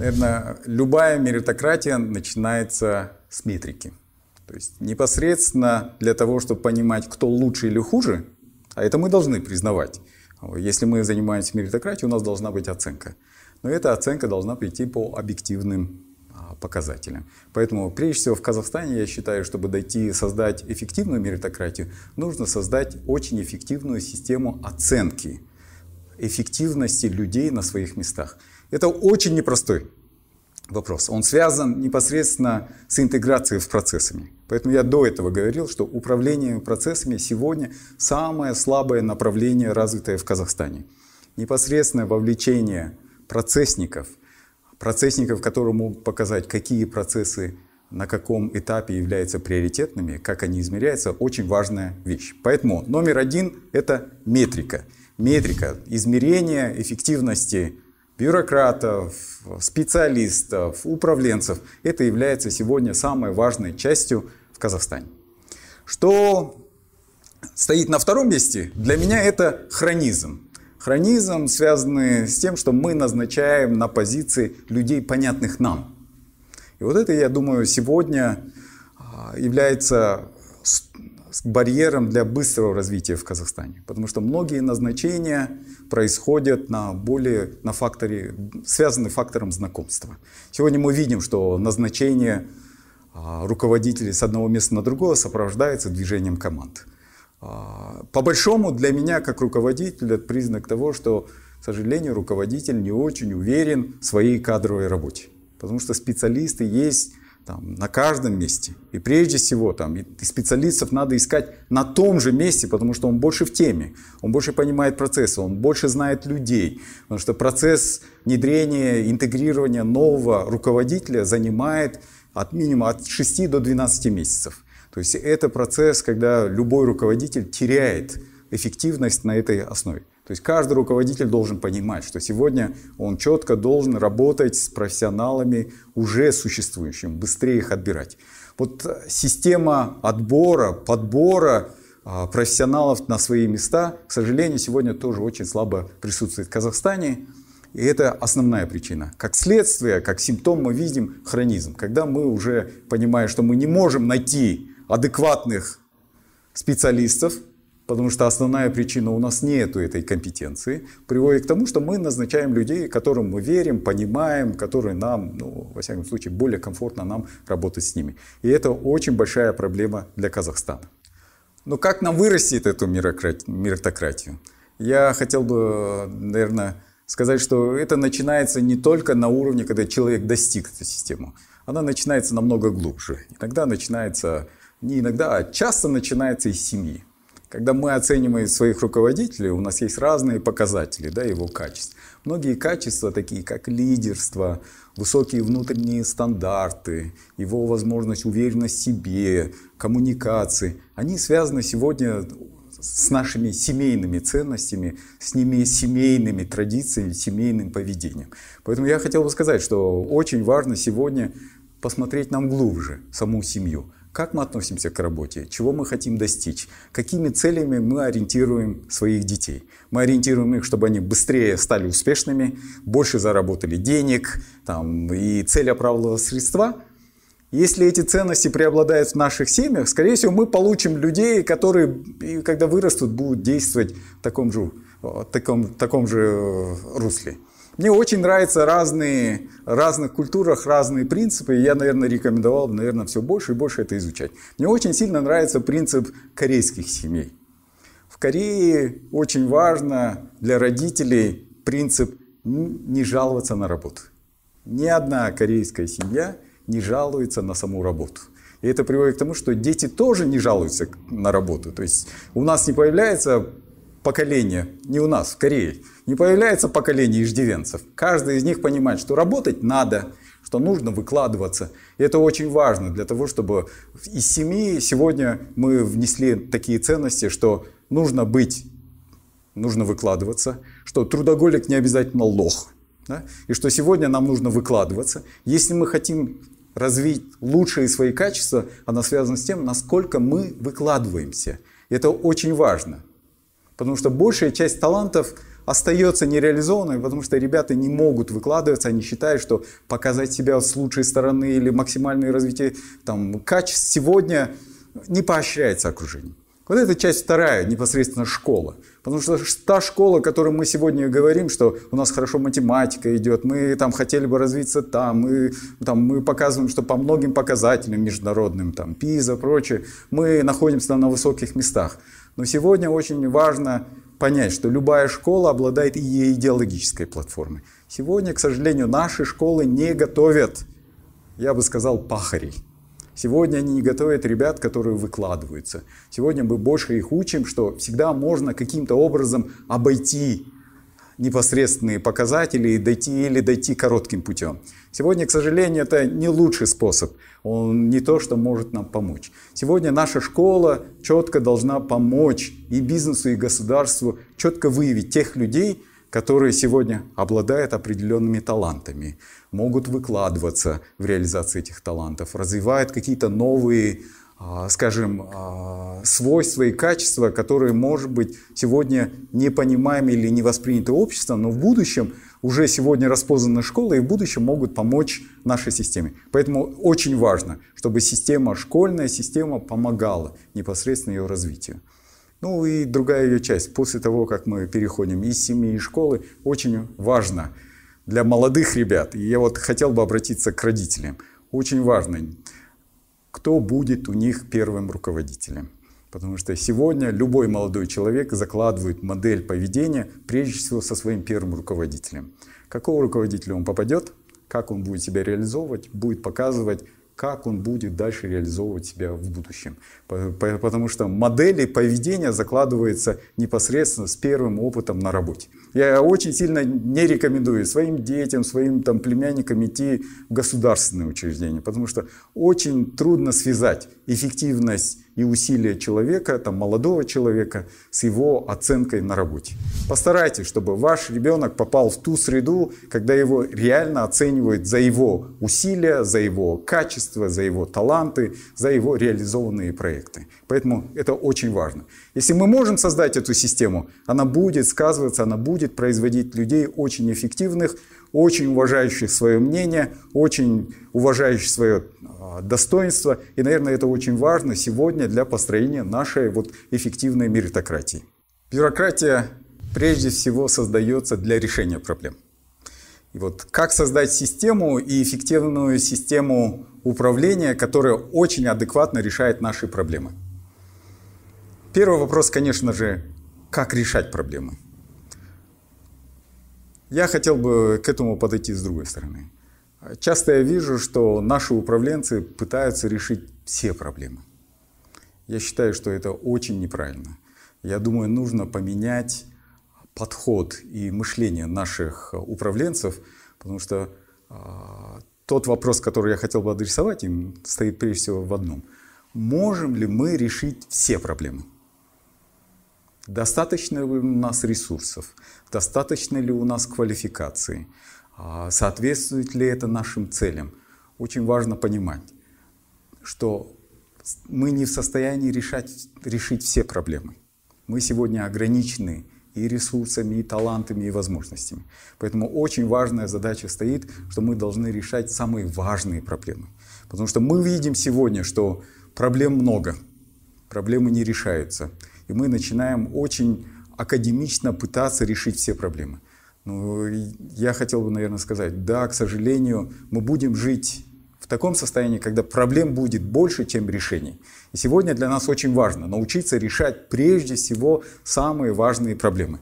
Наверное, любая меритократия начинается с метрики. То есть непосредственно для того, чтобы понимать, кто лучше или хуже, а это мы должны признавать. Если мы занимаемся меритократией, у нас должна быть оценка. Но эта оценка должна прийти по объективным а, показателям. Поэтому, прежде всего, в Казахстане, я считаю, чтобы дойти и создать эффективную меритократию, нужно создать очень эффективную систему оценки эффективности людей на своих местах – это очень непростой вопрос. Он связан непосредственно с интеграцией в процессами. Поэтому я до этого говорил, что управление процессами сегодня самое слабое направление, развитое в Казахстане. Непосредственное вовлечение процессников, процессников, которые могут показать, какие процессы на каком этапе являются приоритетными, как они измеряются, очень важная вещь. Поэтому номер один – это метрика. Метрика – измерение эффективности бюрократов, специалистов, управленцев. Это является сегодня самой важной частью в Казахстане. Что стоит на втором месте, для меня это хронизм. Хронизм, связанный с тем, что мы назначаем на позиции людей, понятных нам. И вот это, я думаю, сегодня а, является с барьером для быстрого развития в Казахстане. Потому что многие назначения происходят на более на факторе, связаны фактором знакомства. Сегодня мы видим, что назначение а, руководителей с одного места на другое сопровождается движением команд. А, По большому для меня, как руководителя, это признак того, что, к сожалению, руководитель не очень уверен в своей кадровой работе. Потому что специалисты есть там, на каждом месте. И прежде всего там, и специалистов надо искать на том же месте, потому что он больше в теме, он больше понимает процессы, он больше знает людей. Потому что процесс внедрения, интегрирования нового руководителя занимает от минимума от 6 до 12 месяцев. То есть это процесс, когда любой руководитель теряет эффективность на этой основе. То есть каждый руководитель должен понимать, что сегодня он четко должен работать с профессионалами уже существующими, быстрее их отбирать. Вот э, система отбора, подбора а, профессионалов на свои места, к сожалению, сегодня тоже очень слабо присутствует в Казахстане. И это основная причина. Как следствие, как симптом мы видим хронизм. Когда мы уже понимаем, что мы не можем найти адекватных специалистов, потому что основная причина у нас нету этой компетенции, приводит к тому, что мы назначаем людей, которым мы верим, понимаем, которые нам, ну, во всяком случае, более комфортно нам работать с ними. И это очень большая проблема для Казахстана. Но ну, как нам вырастить эту меритократию? Я хотел бы, наверное, сказать, что это начинается не только на уровне, когда человек достиг эту систему. Она начинается намного глубже. Иногда начинается, не иногда, а часто начинается из семьи. Когда мы оцениваем своих руководителей, у нас есть разные показатели да, его качеств. Многие качества, такие как лидерство, высокие внутренние стандарты, его возможность уверенность в себе, коммуникации, они связаны сегодня с нашими семейными ценностями, с ними семейными традициями, семейным поведением. Поэтому я хотел бы сказать, что очень важно сегодня посмотреть нам глубже саму семью. Как мы относимся к работе? Чего мы хотим достичь? Какими целями мы ориентируем своих детей? Мы ориентируем их, чтобы они быстрее стали успешными, больше заработали денег, там, и цель оправдывала средства. Если эти ценности преобладают в наших семьях, скорее всего, мы получим людей, которые, когда вырастут, будут действовать в таком же, в таком, в таком же э, русле. Мне очень нравятся разные, в разных культурах разные принципы, и я, наверное, рекомендовал бы, наверное, все больше и больше это изучать. Мне очень сильно нравится принцип корейских семей. В Корее очень важно для родителей принцип не жаловаться на работу. Ни одна корейская семья не жалуется на саму работу. И это приводит к тому, что дети тоже не жалуются на работу. То есть у нас не появляется поколение, не у нас, в Корее, не появляется поколение иждивенцев. Каждый из них понимает, что работать надо, что нужно выкладываться. И это очень важно для того, чтобы из семьи сегодня мы внесли такие ценности, что нужно быть, нужно выкладываться, что трудоголик не обязательно лох. Да? И что сегодня нам нужно выкладываться. Если мы хотим развить лучшие свои качества, она связана с тем, насколько мы выкладываемся. это очень важно. Потому что большая часть талантов остается нереализованной, потому что ребята не могут выкладываться, они считают, что показать себя с лучшей стороны или максимальное развитие там, качеств сегодня не поощряется окружением. Вот эта часть вторая, непосредственно школа. Потому что та школа, о которой мы сегодня говорим, что у нас хорошо математика идет, мы там хотели бы развиться там, мы, там, мы показываем, что по многим показателям международным, там, ПИЗа, прочее, мы находимся на высоких местах. Но сегодня очень важно понять, что любая школа обладает и идеологической платформой. Сегодня, к сожалению, наши школы не готовят, я бы сказал, пахарей. Сегодня они не готовят ребят, которые выкладываются. Сегодня мы больше их учим, что всегда можно каким-то образом обойти непосредственные показатели и дойти или дойти коротким путем. Сегодня, к сожалению, это не лучший способ. Он не то, что может нам помочь. Сегодня наша школа четко должна помочь и бизнесу, и государству четко выявить тех людей, которые сегодня обладают определенными талантами, могут выкладываться в реализации этих талантов, развивают какие-то новые а, скажем, а, свойства и качества, которые, может быть, сегодня не понимаемы или не восприняты обществом, но в будущем уже сегодня распознаны школы и в будущем могут помочь нашей системе. Поэтому очень важно, чтобы система, школьная система помогала непосредственно ее развитию. Ну и другая ее часть, после того, как мы переходим из семьи и школы, очень важно для молодых ребят, и я вот хотел бы обратиться к родителям, очень важно кто будет у них первым руководителем. Потому что сегодня любой молодой человек закладывает модель поведения прежде всего со своим первым руководителем. Какого руководителя он попадет, как он будет себя реализовывать, будет показывать, как он будет дальше реализовывать себя в будущем. Потому что модели поведения закладываются непосредственно с первым опытом на работе я очень сильно не рекомендую своим детям, своим там, племянникам идти в государственные учреждения, потому что очень трудно связать эффективность и усилия человека, там, молодого человека, с его оценкой на работе. Постарайтесь, чтобы ваш ребенок попал в ту среду, когда его реально оценивают за его усилия, за его качество, за его таланты, за его реализованные проекты. Поэтому это очень важно. Если мы можем создать эту систему, она будет сказываться, она будет производить людей очень эффективных, очень уважающих свое мнение, очень уважающих свое а, достоинство. И, наверное, это очень важно сегодня для построения нашей вот эффективной меритократии. Бюрократия прежде всего создается для решения проблем. И вот как создать систему и эффективную систему управления, которая очень адекватно решает наши проблемы. Первый вопрос, конечно же, как решать проблемы. Я хотел бы к этому подойти с другой стороны. Часто я вижу, что наши управленцы пытаются решить все проблемы. Я считаю, что это очень неправильно. Я думаю, нужно поменять подход и мышление наших управленцев, потому что э, тот вопрос, который я хотел бы адресовать им, стоит прежде всего в одном. Можем ли мы решить все проблемы? Достаточно ли у нас ресурсов? Достаточно ли у нас квалификации? А соответствует ли это нашим целям? Очень важно понимать, что мы не в состоянии решать, решить все проблемы. Мы сегодня ограничены и ресурсами, и талантами, и возможностями. Поэтому очень важная задача стоит, что мы должны решать самые важные проблемы. Потому что мы видим сегодня, что проблем много, проблемы не решаются – и мы начинаем очень академично пытаться решить все проблемы. Ну, я хотел бы, наверное, сказать, да, к сожалению, мы будем жить в таком состоянии, когда проблем будет больше, чем решений. И сегодня для нас очень важно научиться решать прежде всего самые важные проблемы.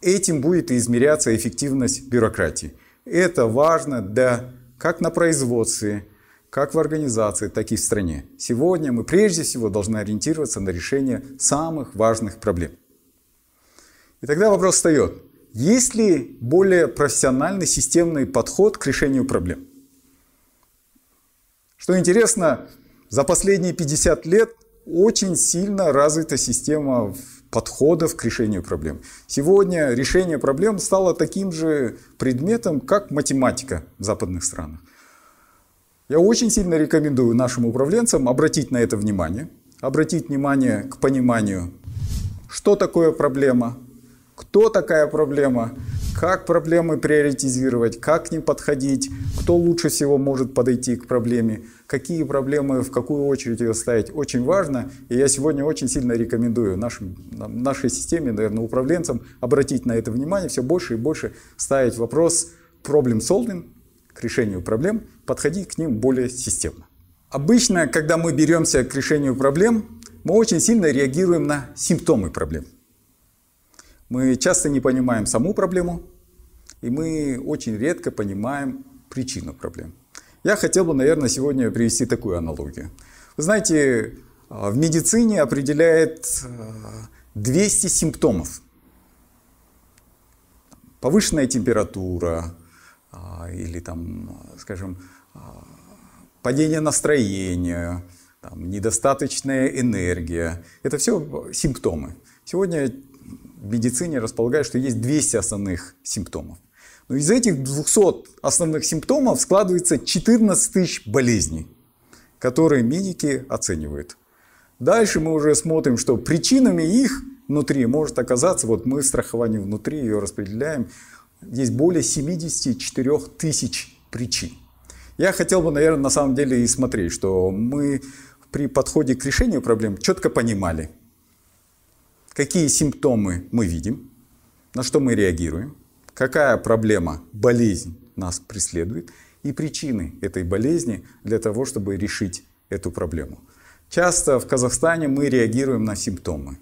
Этим будет измеряться эффективность бюрократии. Это важно, да, как на производстве, как в организации, так и в стране. Сегодня мы прежде всего должны ориентироваться на решение самых важных проблем. И тогда вопрос встает, есть ли более профессиональный системный подход к решению проблем? Что интересно, за последние 50 лет очень сильно развита система подходов к решению проблем. Сегодня решение проблем стало таким же предметом, как математика в западных странах. Я очень сильно рекомендую нашим управленцам обратить на это внимание, обратить внимание к пониманию, что такое проблема, кто такая проблема, как проблемы приоритизировать, как к ним подходить, кто лучше всего может подойти к проблеме, какие проблемы в какую очередь ее ставить, очень важно. И я сегодня очень сильно рекомендую нашим, нашей системе, наверное, управленцам обратить на это внимание, все больше и больше ставить вопрос проблем solving, к решению проблем, подходить к ним более системно. Обычно, когда мы беремся к решению проблем, мы очень сильно реагируем на симптомы проблем. Мы часто не понимаем саму проблему, и мы очень редко понимаем причину проблем. Я хотел бы, наверное, сегодня привести такую аналогию. Вы знаете, а, в медицине определяет 200 а, симптомов. Повышенная температура, или там, скажем, а, падение настроения, там, недостаточная энергия. Это все симптомы. Сегодня в медицине располагают, что есть 200 основных симптомов. Но из этих 200 основных симптомов складывается 14 тысяч болезней, которые медики оценивают. Дальше мы уже смотрим, что причинами их внутри может оказаться, вот мы страхование внутри ее распределяем, есть более 74 тысяч причин. Я хотел бы, наверное, на самом деле и смотреть, что мы при подходе к решению проблем четко понимали, какие симптомы мы видим, на что мы реагируем, какая проблема, болезнь нас преследует и причины этой болезни для того, чтобы решить эту проблему. Часто в Казахстане мы реагируем на симптомы.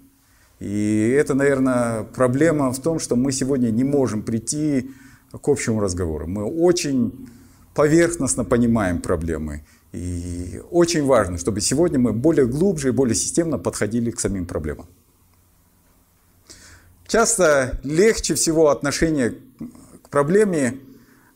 И это, наверное, проблема в том, что мы сегодня не можем прийти к общему разговору. Мы очень поверхностно понимаем проблемы. И очень важно, чтобы сегодня мы более глубже и более системно подходили к самим проблемам. Часто легче всего отношение к проблеме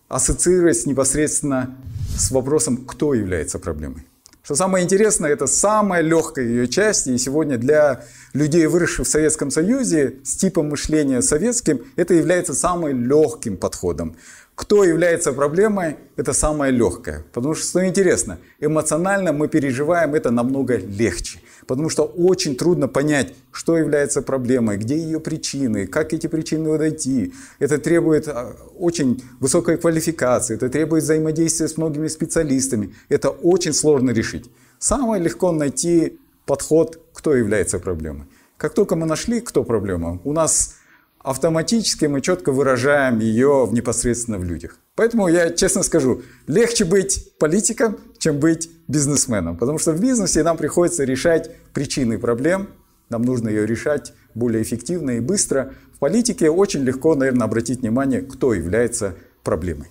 ассоциировать непосредственно с вопросом, кто является проблемой. Что самое интересное, это самая легкая ее часть, и сегодня для людей, выросших в Советском Союзе, с типом мышления советским, это является самым легким подходом. Кто является проблемой, это самое легкое. Потому что, что интересно, эмоционально мы переживаем это намного легче. Потому что очень трудно понять, что является проблемой, где ее причины, как эти причины найти. Это требует а, очень высокой квалификации, это требует взаимодействия с многими специалистами. Это очень сложно решить. Самое легко найти подход, кто является проблемой. Как только мы нашли, кто проблема, у нас автоматически мы четко выражаем ее непосредственно в людях. Поэтому я честно скажу, легче быть политиком, чем быть бизнесменом. Потому что в бизнесе нам приходится решать причины проблем, нам нужно ее решать более эффективно и быстро. В политике очень легко, наверное, обратить внимание, кто является проблемой.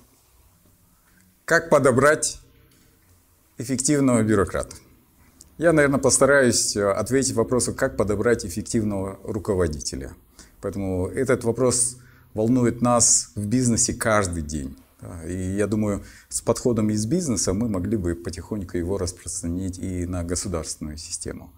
Как подобрать эффективного бюрократа? Я, наверное, постараюсь э, ответить вопросу, как подобрать эффективного руководителя. Поэтому этот вопрос волнует нас в бизнесе каждый день. А, и я думаю, с подходом из бизнеса мы могли бы потихоньку его распространить и на государственную систему.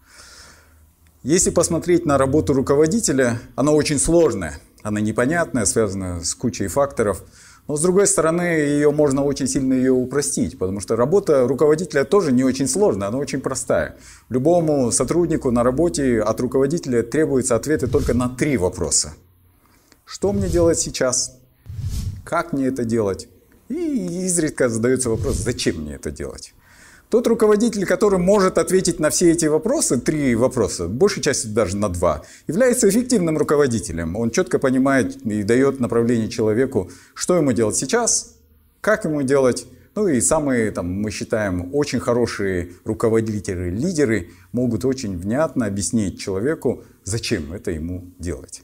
Если посмотреть на работу руководителя, она очень сложная, она непонятная, связана с кучей факторов. Но с другой стороны, ее можно очень сильно ее упростить, потому что работа руководителя тоже не очень сложная, она очень простая. Любому сотруднику на работе от руководителя требуются ответы только на три вопроса. Что мне делать сейчас? Как мне это делать? И изредка задается вопрос, зачем мне это делать? Тот руководитель, который может ответить на все эти вопросы, три вопроса, большей частью даже на два, является эффективным руководителем. Он четко понимает и дает направление человеку, что ему делать сейчас, как ему делать. Ну и самые, там, мы считаем, очень хорошие руководители, лидеры могут очень внятно объяснить человеку, зачем это ему делать.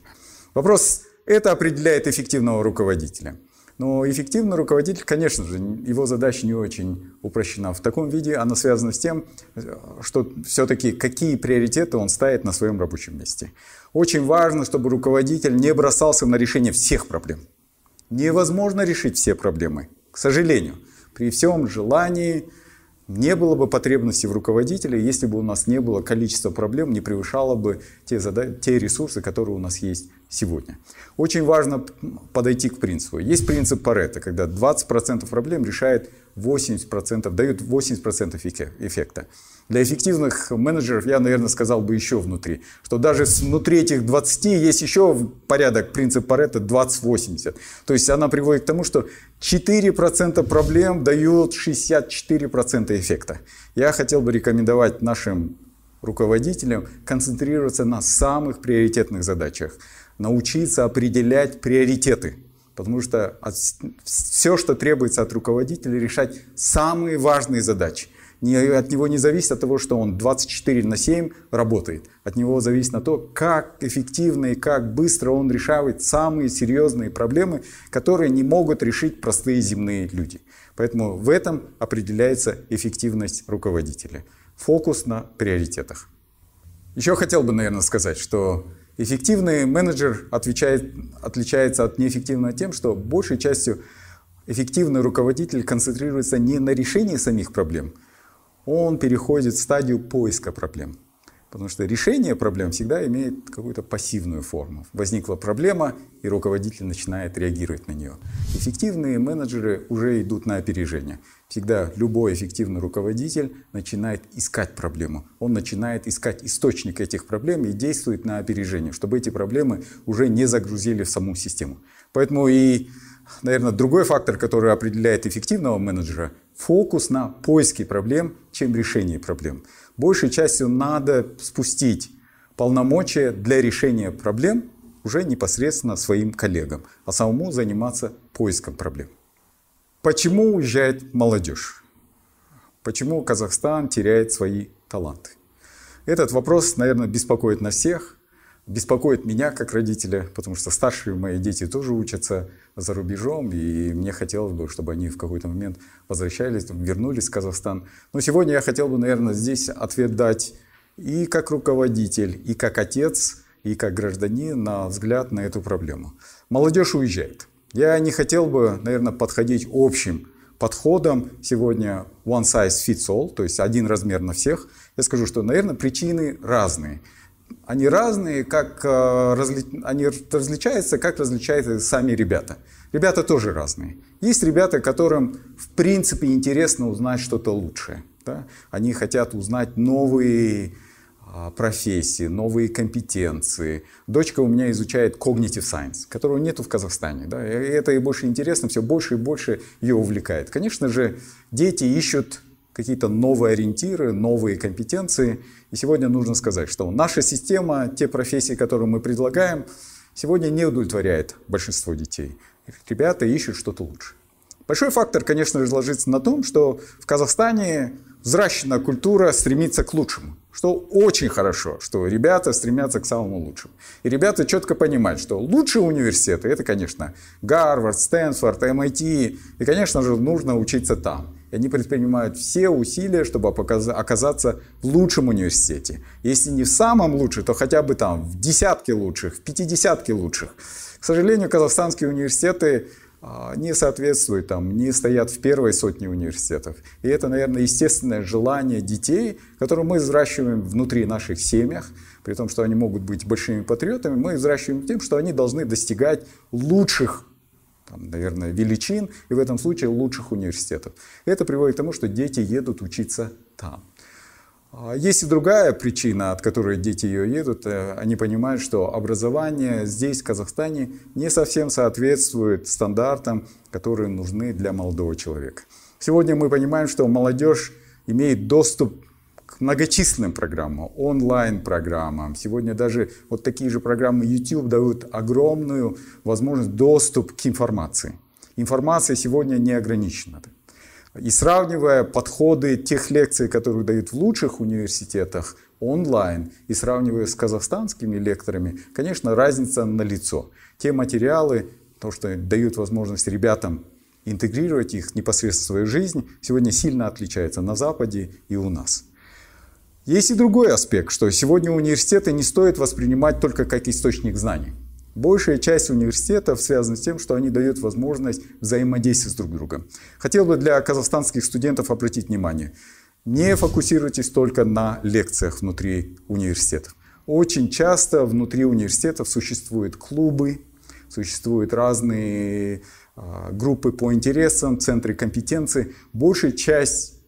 Вопрос, это определяет эффективного руководителя. Но эффективный руководитель, конечно же, его задача не очень упрощена. В таком виде она связана с тем, что все-таки какие приоритеты он ставит на своем рабочем месте. Очень важно, чтобы руководитель не бросался на решение всех проблем. Невозможно решить все проблемы, к сожалению. При всем желании, не было бы потребности в руководителе, если бы у нас не было количества проблем, не превышало бы те, зада... те ресурсы, которые у нас есть сегодня. Очень важно подойти к принципу. Есть принцип Паретта, когда 20% проблем решает 80%, дают 80% эффекта. Для эффективных менеджеров я, наверное, сказал бы еще внутри, что даже внутри этих 20 есть еще порядок, принцип Паретта 20-80. То есть она приводит к тому, что 4% проблем дают 64% эффекта. Я хотел бы рекомендовать нашим руководителям концентрироваться на самых приоритетных задачах, научиться определять приоритеты потому что от, все, что требуется от руководителя, решать самые важные задачи – не, от него не зависит от того, что он 24 на 7 работает. От него зависит на то, как эффективно и как быстро он решает самые серьезные проблемы, которые не могут решить простые земные люди. Поэтому в этом определяется эффективность руководителя. Фокус на приоритетах. Еще хотел бы, наверное, сказать, что эффективный менеджер отвечает, отличается от неэффективного тем, что большей частью эффективный руководитель концентрируется не на решении самих проблем – он переходит в стадию поиска проблем. Потому что решение проблем всегда имеет какую-то пассивную форму. Возникла проблема, и руководитель начинает реагировать на нее. Эффективные менеджеры уже идут на опережение. Всегда любой эффективный руководитель начинает искать проблему. Он начинает искать источник этих проблем и действует на опережение, чтобы эти проблемы уже не загрузили в саму систему. Поэтому и наверное, другой фактор, который определяет эффективного менеджера – фокус на поиске проблем, чем решении проблем. Большей частью надо спустить полномочия для решения проблем уже непосредственно своим коллегам, а самому заниматься поиском проблем. Почему уезжает молодежь? Почему Казахстан теряет свои таланты? Этот вопрос, наверное, беспокоит нас всех, беспокоит меня как родителя, потому что старшие мои дети тоже учатся – за рубежом, и мне хотелось бы, чтобы они в какой-то момент возвращались, вернулись в Казахстан. Но сегодня я хотел бы, наверное, здесь ответ дать и как руководитель, и как отец, и как гражданин на взгляд на эту проблему. Молодежь уезжает. Я не хотел бы, наверное, подходить общим подходом сегодня one size fits all, то есть один размер на всех. Я скажу, что, наверное, причины разные – они разные, как э, разли... они различаются, как различаются сами ребята. Ребята тоже разные. Есть ребята, которым в принципе интересно узнать что-то лучшее. Да? Они хотят узнать новые а, профессии, новые компетенции. Дочка у меня изучает cognitive science, которого нету в Казахстане. Да? И это ей больше интересно, все больше и больше ее увлекает. Конечно же, дети ищут какие-то новые ориентиры, новые компетенции. И сегодня нужно сказать, что наша система, те профессии, которые мы предлагаем, сегодня не удовлетворяет большинство детей. Ребята ищут что-то лучше. Большой фактор, конечно же, ложится на том, что в Казахстане взращена культура стремиться к лучшему. Что очень хорошо, что ребята стремятся к самому лучшему. И ребята четко понимают, что лучшие университеты – это, конечно, Гарвард, Стэнфорд, MIT. И, конечно же, нужно учиться там. И они предпринимают все усилия, чтобы оказаться в лучшем университете. Если не в самом лучшем, то хотя бы там в десятке лучших, в пятидесятке лучших. К сожалению, казахстанские университеты а, не соответствуют там, не стоят в первой сотне университетов. И это, наверное, естественное желание детей, которые мы взращиваем внутри наших семьях, при том, что они могут быть большими патриотами, мы взращиваем тем, что они должны достигать лучших там, наверное, величин, и в этом случае лучших университетов. Это приводит к тому, что дети едут учиться там. А есть и другая причина, от которой дети ее едут. Э, они понимают, что образование здесь, в Казахстане, не совсем соответствует стандартам, которые нужны для молодого человека. Сегодня мы понимаем, что молодежь имеет доступ многочисленным программам, онлайн-программам. Сегодня даже вот такие же программы YouTube дают огромную возможность доступ к информации. Информация сегодня не ограничена. И сравнивая подходы тех лекций, которые дают в лучших университетах онлайн, и сравнивая с казахстанскими лекторами, конечно, разница налицо. Те материалы, то, что дают возможность ребятам интегрировать их непосредственно в свою жизнь, сегодня сильно отличается на Западе и у нас. Есть и другой аспект, что сегодня университеты не стоит воспринимать только как источник знаний. Большая часть университетов связана с тем, что они дают возможность взаимодействовать друг другом. Хотел бы для казахстанских студентов обратить внимание. Не фокусируйтесь только на лекциях внутри университетов. Очень часто внутри университетов существуют клубы, существуют разные а, группы по интересам, центры компетенции. Большая часть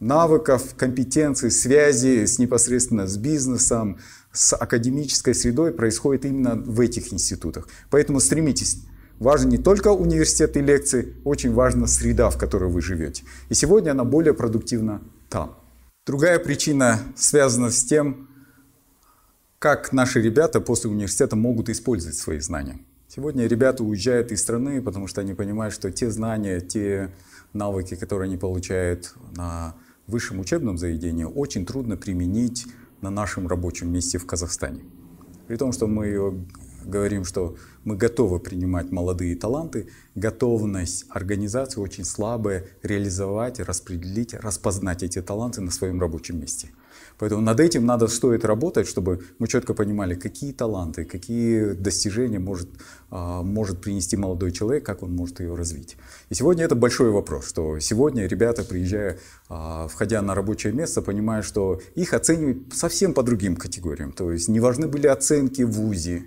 навыков, компетенций, связи с непосредственно с бизнесом, с академической средой происходит именно в этих институтах. Поэтому стремитесь. Важен не только университет и лекции, очень важна среда, в которой вы живете. И сегодня она более продуктивна там. Другая причина связана с тем, как наши ребята после университета могут использовать свои знания. Сегодня ребята уезжают из страны, потому что они понимают, что те знания, те навыки, которые они получают на в высшем учебном заведении очень трудно применить на нашем рабочем месте в Казахстане. При том, что мы говорим, что мы готовы принимать молодые таланты, готовность организации очень слабая реализовать, распределить, распознать эти таланты на своем рабочем месте – Поэтому над этим надо стоит работать, чтобы мы четко понимали, какие таланты, какие достижения может, а, может принести молодой человек, как он может ее развить. И сегодня это большой вопрос, что сегодня ребята, приезжая, а, входя на рабочее место, понимают, что их оценивают совсем по другим категориям. То есть не важны были оценки в УЗИ,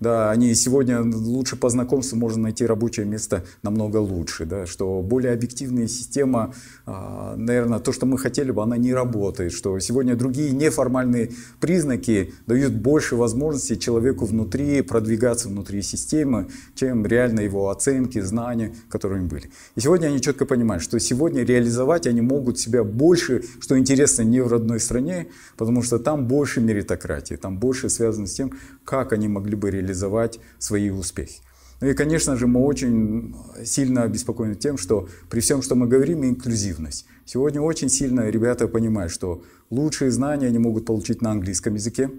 да, они сегодня лучше по знакомству можно найти рабочее место намного лучше, да, что более объективная система, а, наверное, то, что мы хотели бы, она не работает, что сегодня другие неформальные признаки дают больше возможностей человеку внутри продвигаться внутри системы, чем реально его оценки, знания, которые им были. И сегодня они четко понимают, что сегодня реализовать они могут себя больше, что интересно не в родной стране, потому что там больше меритократии, там больше связано с тем, как они могли бы реализовать свои успехи. Ну и, конечно же, мы очень сильно обеспокоены тем, что при всем, что мы говорим, инклюзивность. Сегодня очень сильно ребята понимают, что лучшие знания они могут получить на английском языке,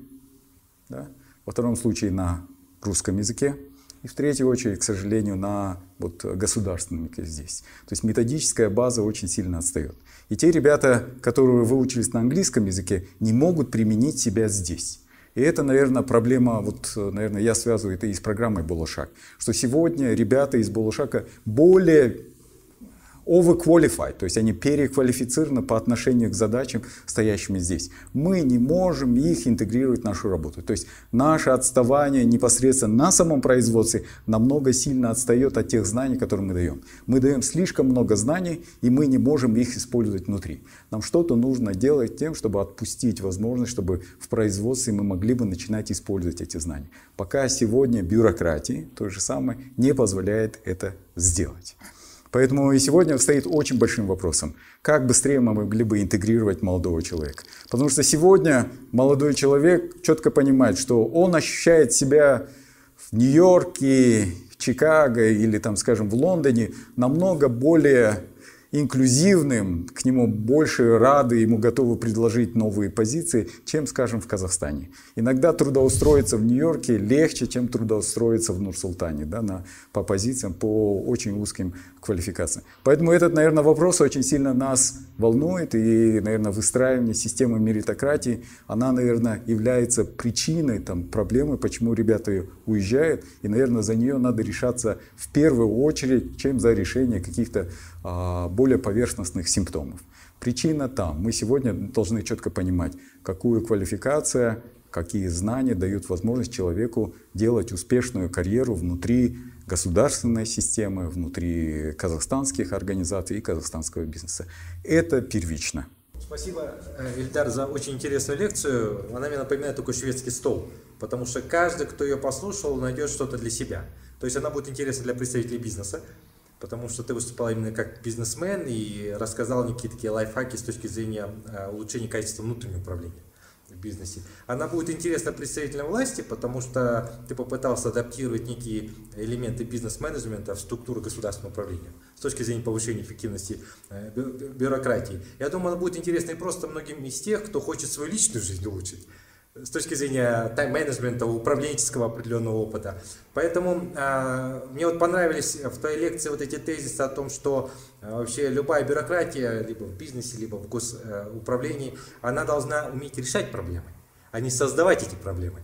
да? во втором случае на русском языке, и в третьей очередь, к сожалению, на вот, государственном здесь. То есть методическая база очень сильно отстает. И те ребята, которые выучились на английском языке, не могут применить себя здесь. И это, наверное, проблема, вот, наверное, я связываю это и с программой «Болошак», что сегодня ребята из «Болошака» более overqualified, то есть они переквалифицированы по отношению к задачам, стоящим здесь. Мы не можем их интегрировать в нашу работу. То есть наше отставание непосредственно на самом производстве намного сильно отстает от тех знаний, которые мы даем. Мы даем слишком много знаний, и мы не можем их использовать внутри. Нам что-то нужно делать тем, чтобы отпустить возможность, чтобы в производстве мы могли бы начинать использовать эти знания. Пока сегодня бюрократии, то же самое, не позволяет это сделать. Поэтому и сегодня стоит очень большим вопросом, как быстрее мы могли бы интегрировать молодого человека. Потому что сегодня молодой человек четко понимает, что он ощущает себя в Нью-Йорке, Чикаго или, там, скажем, в Лондоне намного более инклюзивным, к нему больше рады, ему готовы предложить новые позиции, чем, скажем, в Казахстане. Иногда трудоустроиться в Нью-Йорке легче, чем трудоустроиться в Нур-Султане да, на, по позициям, по очень узким квалификациям. Поэтому этот, наверное, вопрос очень сильно нас волнует, и, наверное, выстраивание системы меритократии, она, наверное, является причиной там, проблемы, почему ребята уезжают, и, наверное, за нее надо решаться в первую очередь, чем за решение каких-то а, более поверхностных симптомов. Причина там. Мы сегодня должны четко понимать, какую квалификация, какие знания дают возможность человеку делать успешную карьеру внутри государственной системы, внутри казахстанских организаций и казахстанского бизнеса. Это первично. Спасибо, э, Ильдар, за очень интересную лекцию. Она мне напоминает такой шведский стол, потому что каждый, кто ее послушал, найдет что-то для себя. То есть она будет интересна для представителей бизнеса, потому что ты выступал именно как бизнесмен и рассказал некие такие лайфхаки с точки зрения э, улучшения качества внутреннего управления в бизнесе. Она будет интересна представителям власти, потому что ты попытался адаптировать некие элементы бизнес-менеджмента в структуру государственного управления с точки зрения повышения эффективности э, бюрократии. Я думаю, она будет интересна и просто многим из тех, кто хочет свою личную жизнь улучшить с точки зрения тайм-менеджмента, управленческого определенного опыта. Поэтому э, мне вот понравились в той лекции вот эти тезисы о том, что э, вообще любая бюрократия, либо в бизнесе, либо в госуправлении, она должна уметь решать проблемы, а не создавать эти проблемы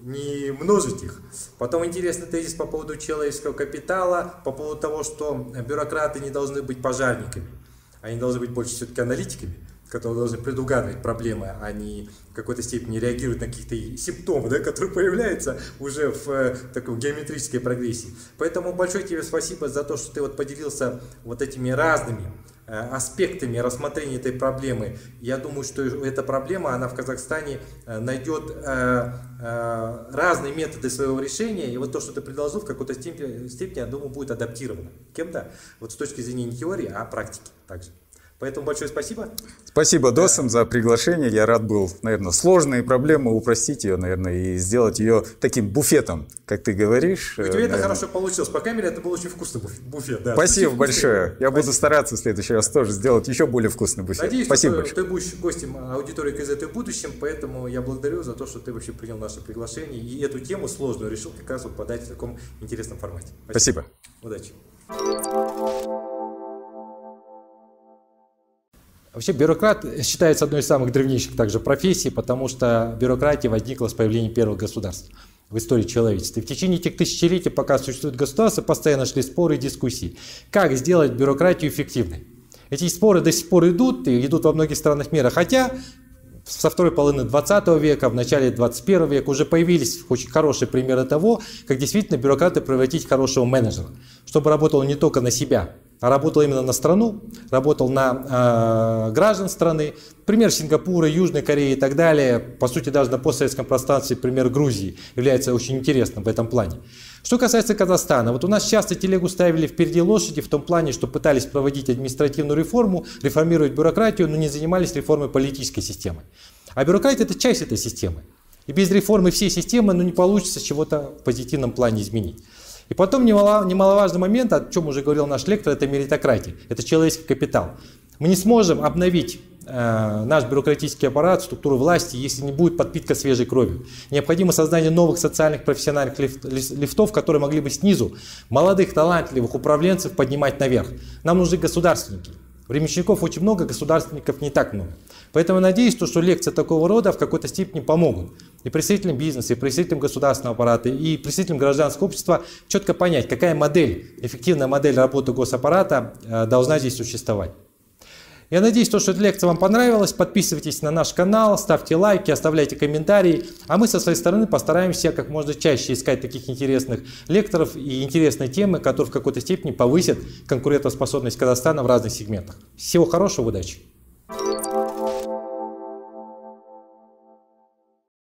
не множить их. Потом интересный тезис по поводу человеческого капитала, по поводу того, что бюрократы не должны быть пожарниками, они должны быть больше все-таки аналитиками которые должны предугадывать проблемы, а не в какой-то степени реагировать на какие-то симптомы, да, которые появляются уже в э, такой геометрической прогрессии. Поэтому большое тебе спасибо за то, что ты вот поделился вот этими разными э, аспектами рассмотрения этой проблемы. Я думаю, что эта проблема, она в Казахстане э, найдет э, э, разные методы своего решения, и вот то, что ты предложил, в какой-то степени, степени, я думаю, будет адаптировано кем-то, вот с точки зрения не теории, а практики также. Поэтому большое спасибо. Спасибо да. ДОСам за приглашение. Я рад был, наверное, сложные проблемы упростить ее, наверное, и сделать ее таким буфетом, как ты говоришь. У тебя наверное. это хорошо получилось. По камере это был очень вкусный буфет. Да. Спасибо Слушай, большое. Я Спасибо. буду стараться в следующий раз тоже сделать еще более вкусный буфет. Надеюсь, Спасибо что большое. ты будешь гостем а, аудитории КЗТ в будущем, поэтому я благодарю за то, что ты вообще принял наше приглашение и эту тему сложную решил как раз вот подать в таком интересном формате. Спасибо. Спасибо. Удачи. Вообще бюрократ считается одной из самых древнейших также профессий, потому что бюрократия возникла с появлением первых государств в истории человечества. И в течение этих тысячелетий, пока существует государство, постоянно шли споры и дискуссии. Как сделать бюрократию эффективной? Эти споры до сих пор идут, и идут во многих странах мира, хотя со второй половины 20 века, в начале 21 века уже появились очень хорошие примеры того, как действительно бюрократы превратить в хорошего менеджера, чтобы работал не только на себя, работал именно на страну, работал на э, граждан страны. Пример Сингапура, Южной Кореи и так далее, по сути, даже на постсоветском пространстве пример Грузии является очень интересным в этом плане. Что касается Казахстана, вот у нас часто телегу ставили впереди лошади в том плане, что пытались проводить административную реформу, реформировать бюрократию, но не занимались реформой политической системы. А бюрократия – это часть этой системы. И без реформы всей системы ну, не получится чего-то в позитивном плане изменить. И потом немаловажный момент, о чем уже говорил наш лектор, это меритократия, это человеческий капитал. Мы не сможем обновить э, наш бюрократический аппарат, структуру власти, если не будет подпитка свежей кровью. Необходимо создание новых социальных профессиональных лифт, лифтов, которые могли бы снизу молодых, талантливых управленцев поднимать наверх. Нам нужны государственники. Временщиков очень много, государственников не так много. Поэтому надеюсь, что, что лекции такого рода в какой-то степени помогут и представителям бизнеса, и представителям государственного аппарата, и представителям гражданского общества четко понять, какая модель, эффективная модель работы госаппарата э, должна здесь существовать. Я надеюсь, то, что эта лекция вам понравилась. Подписывайтесь на наш канал, ставьте лайки, оставляйте комментарии. А мы со своей стороны постараемся как можно чаще искать таких интересных лекторов и интересные темы, которые в какой-то степени повысят конкурентоспособность Казахстана в разных сегментах. Всего хорошего, удачи!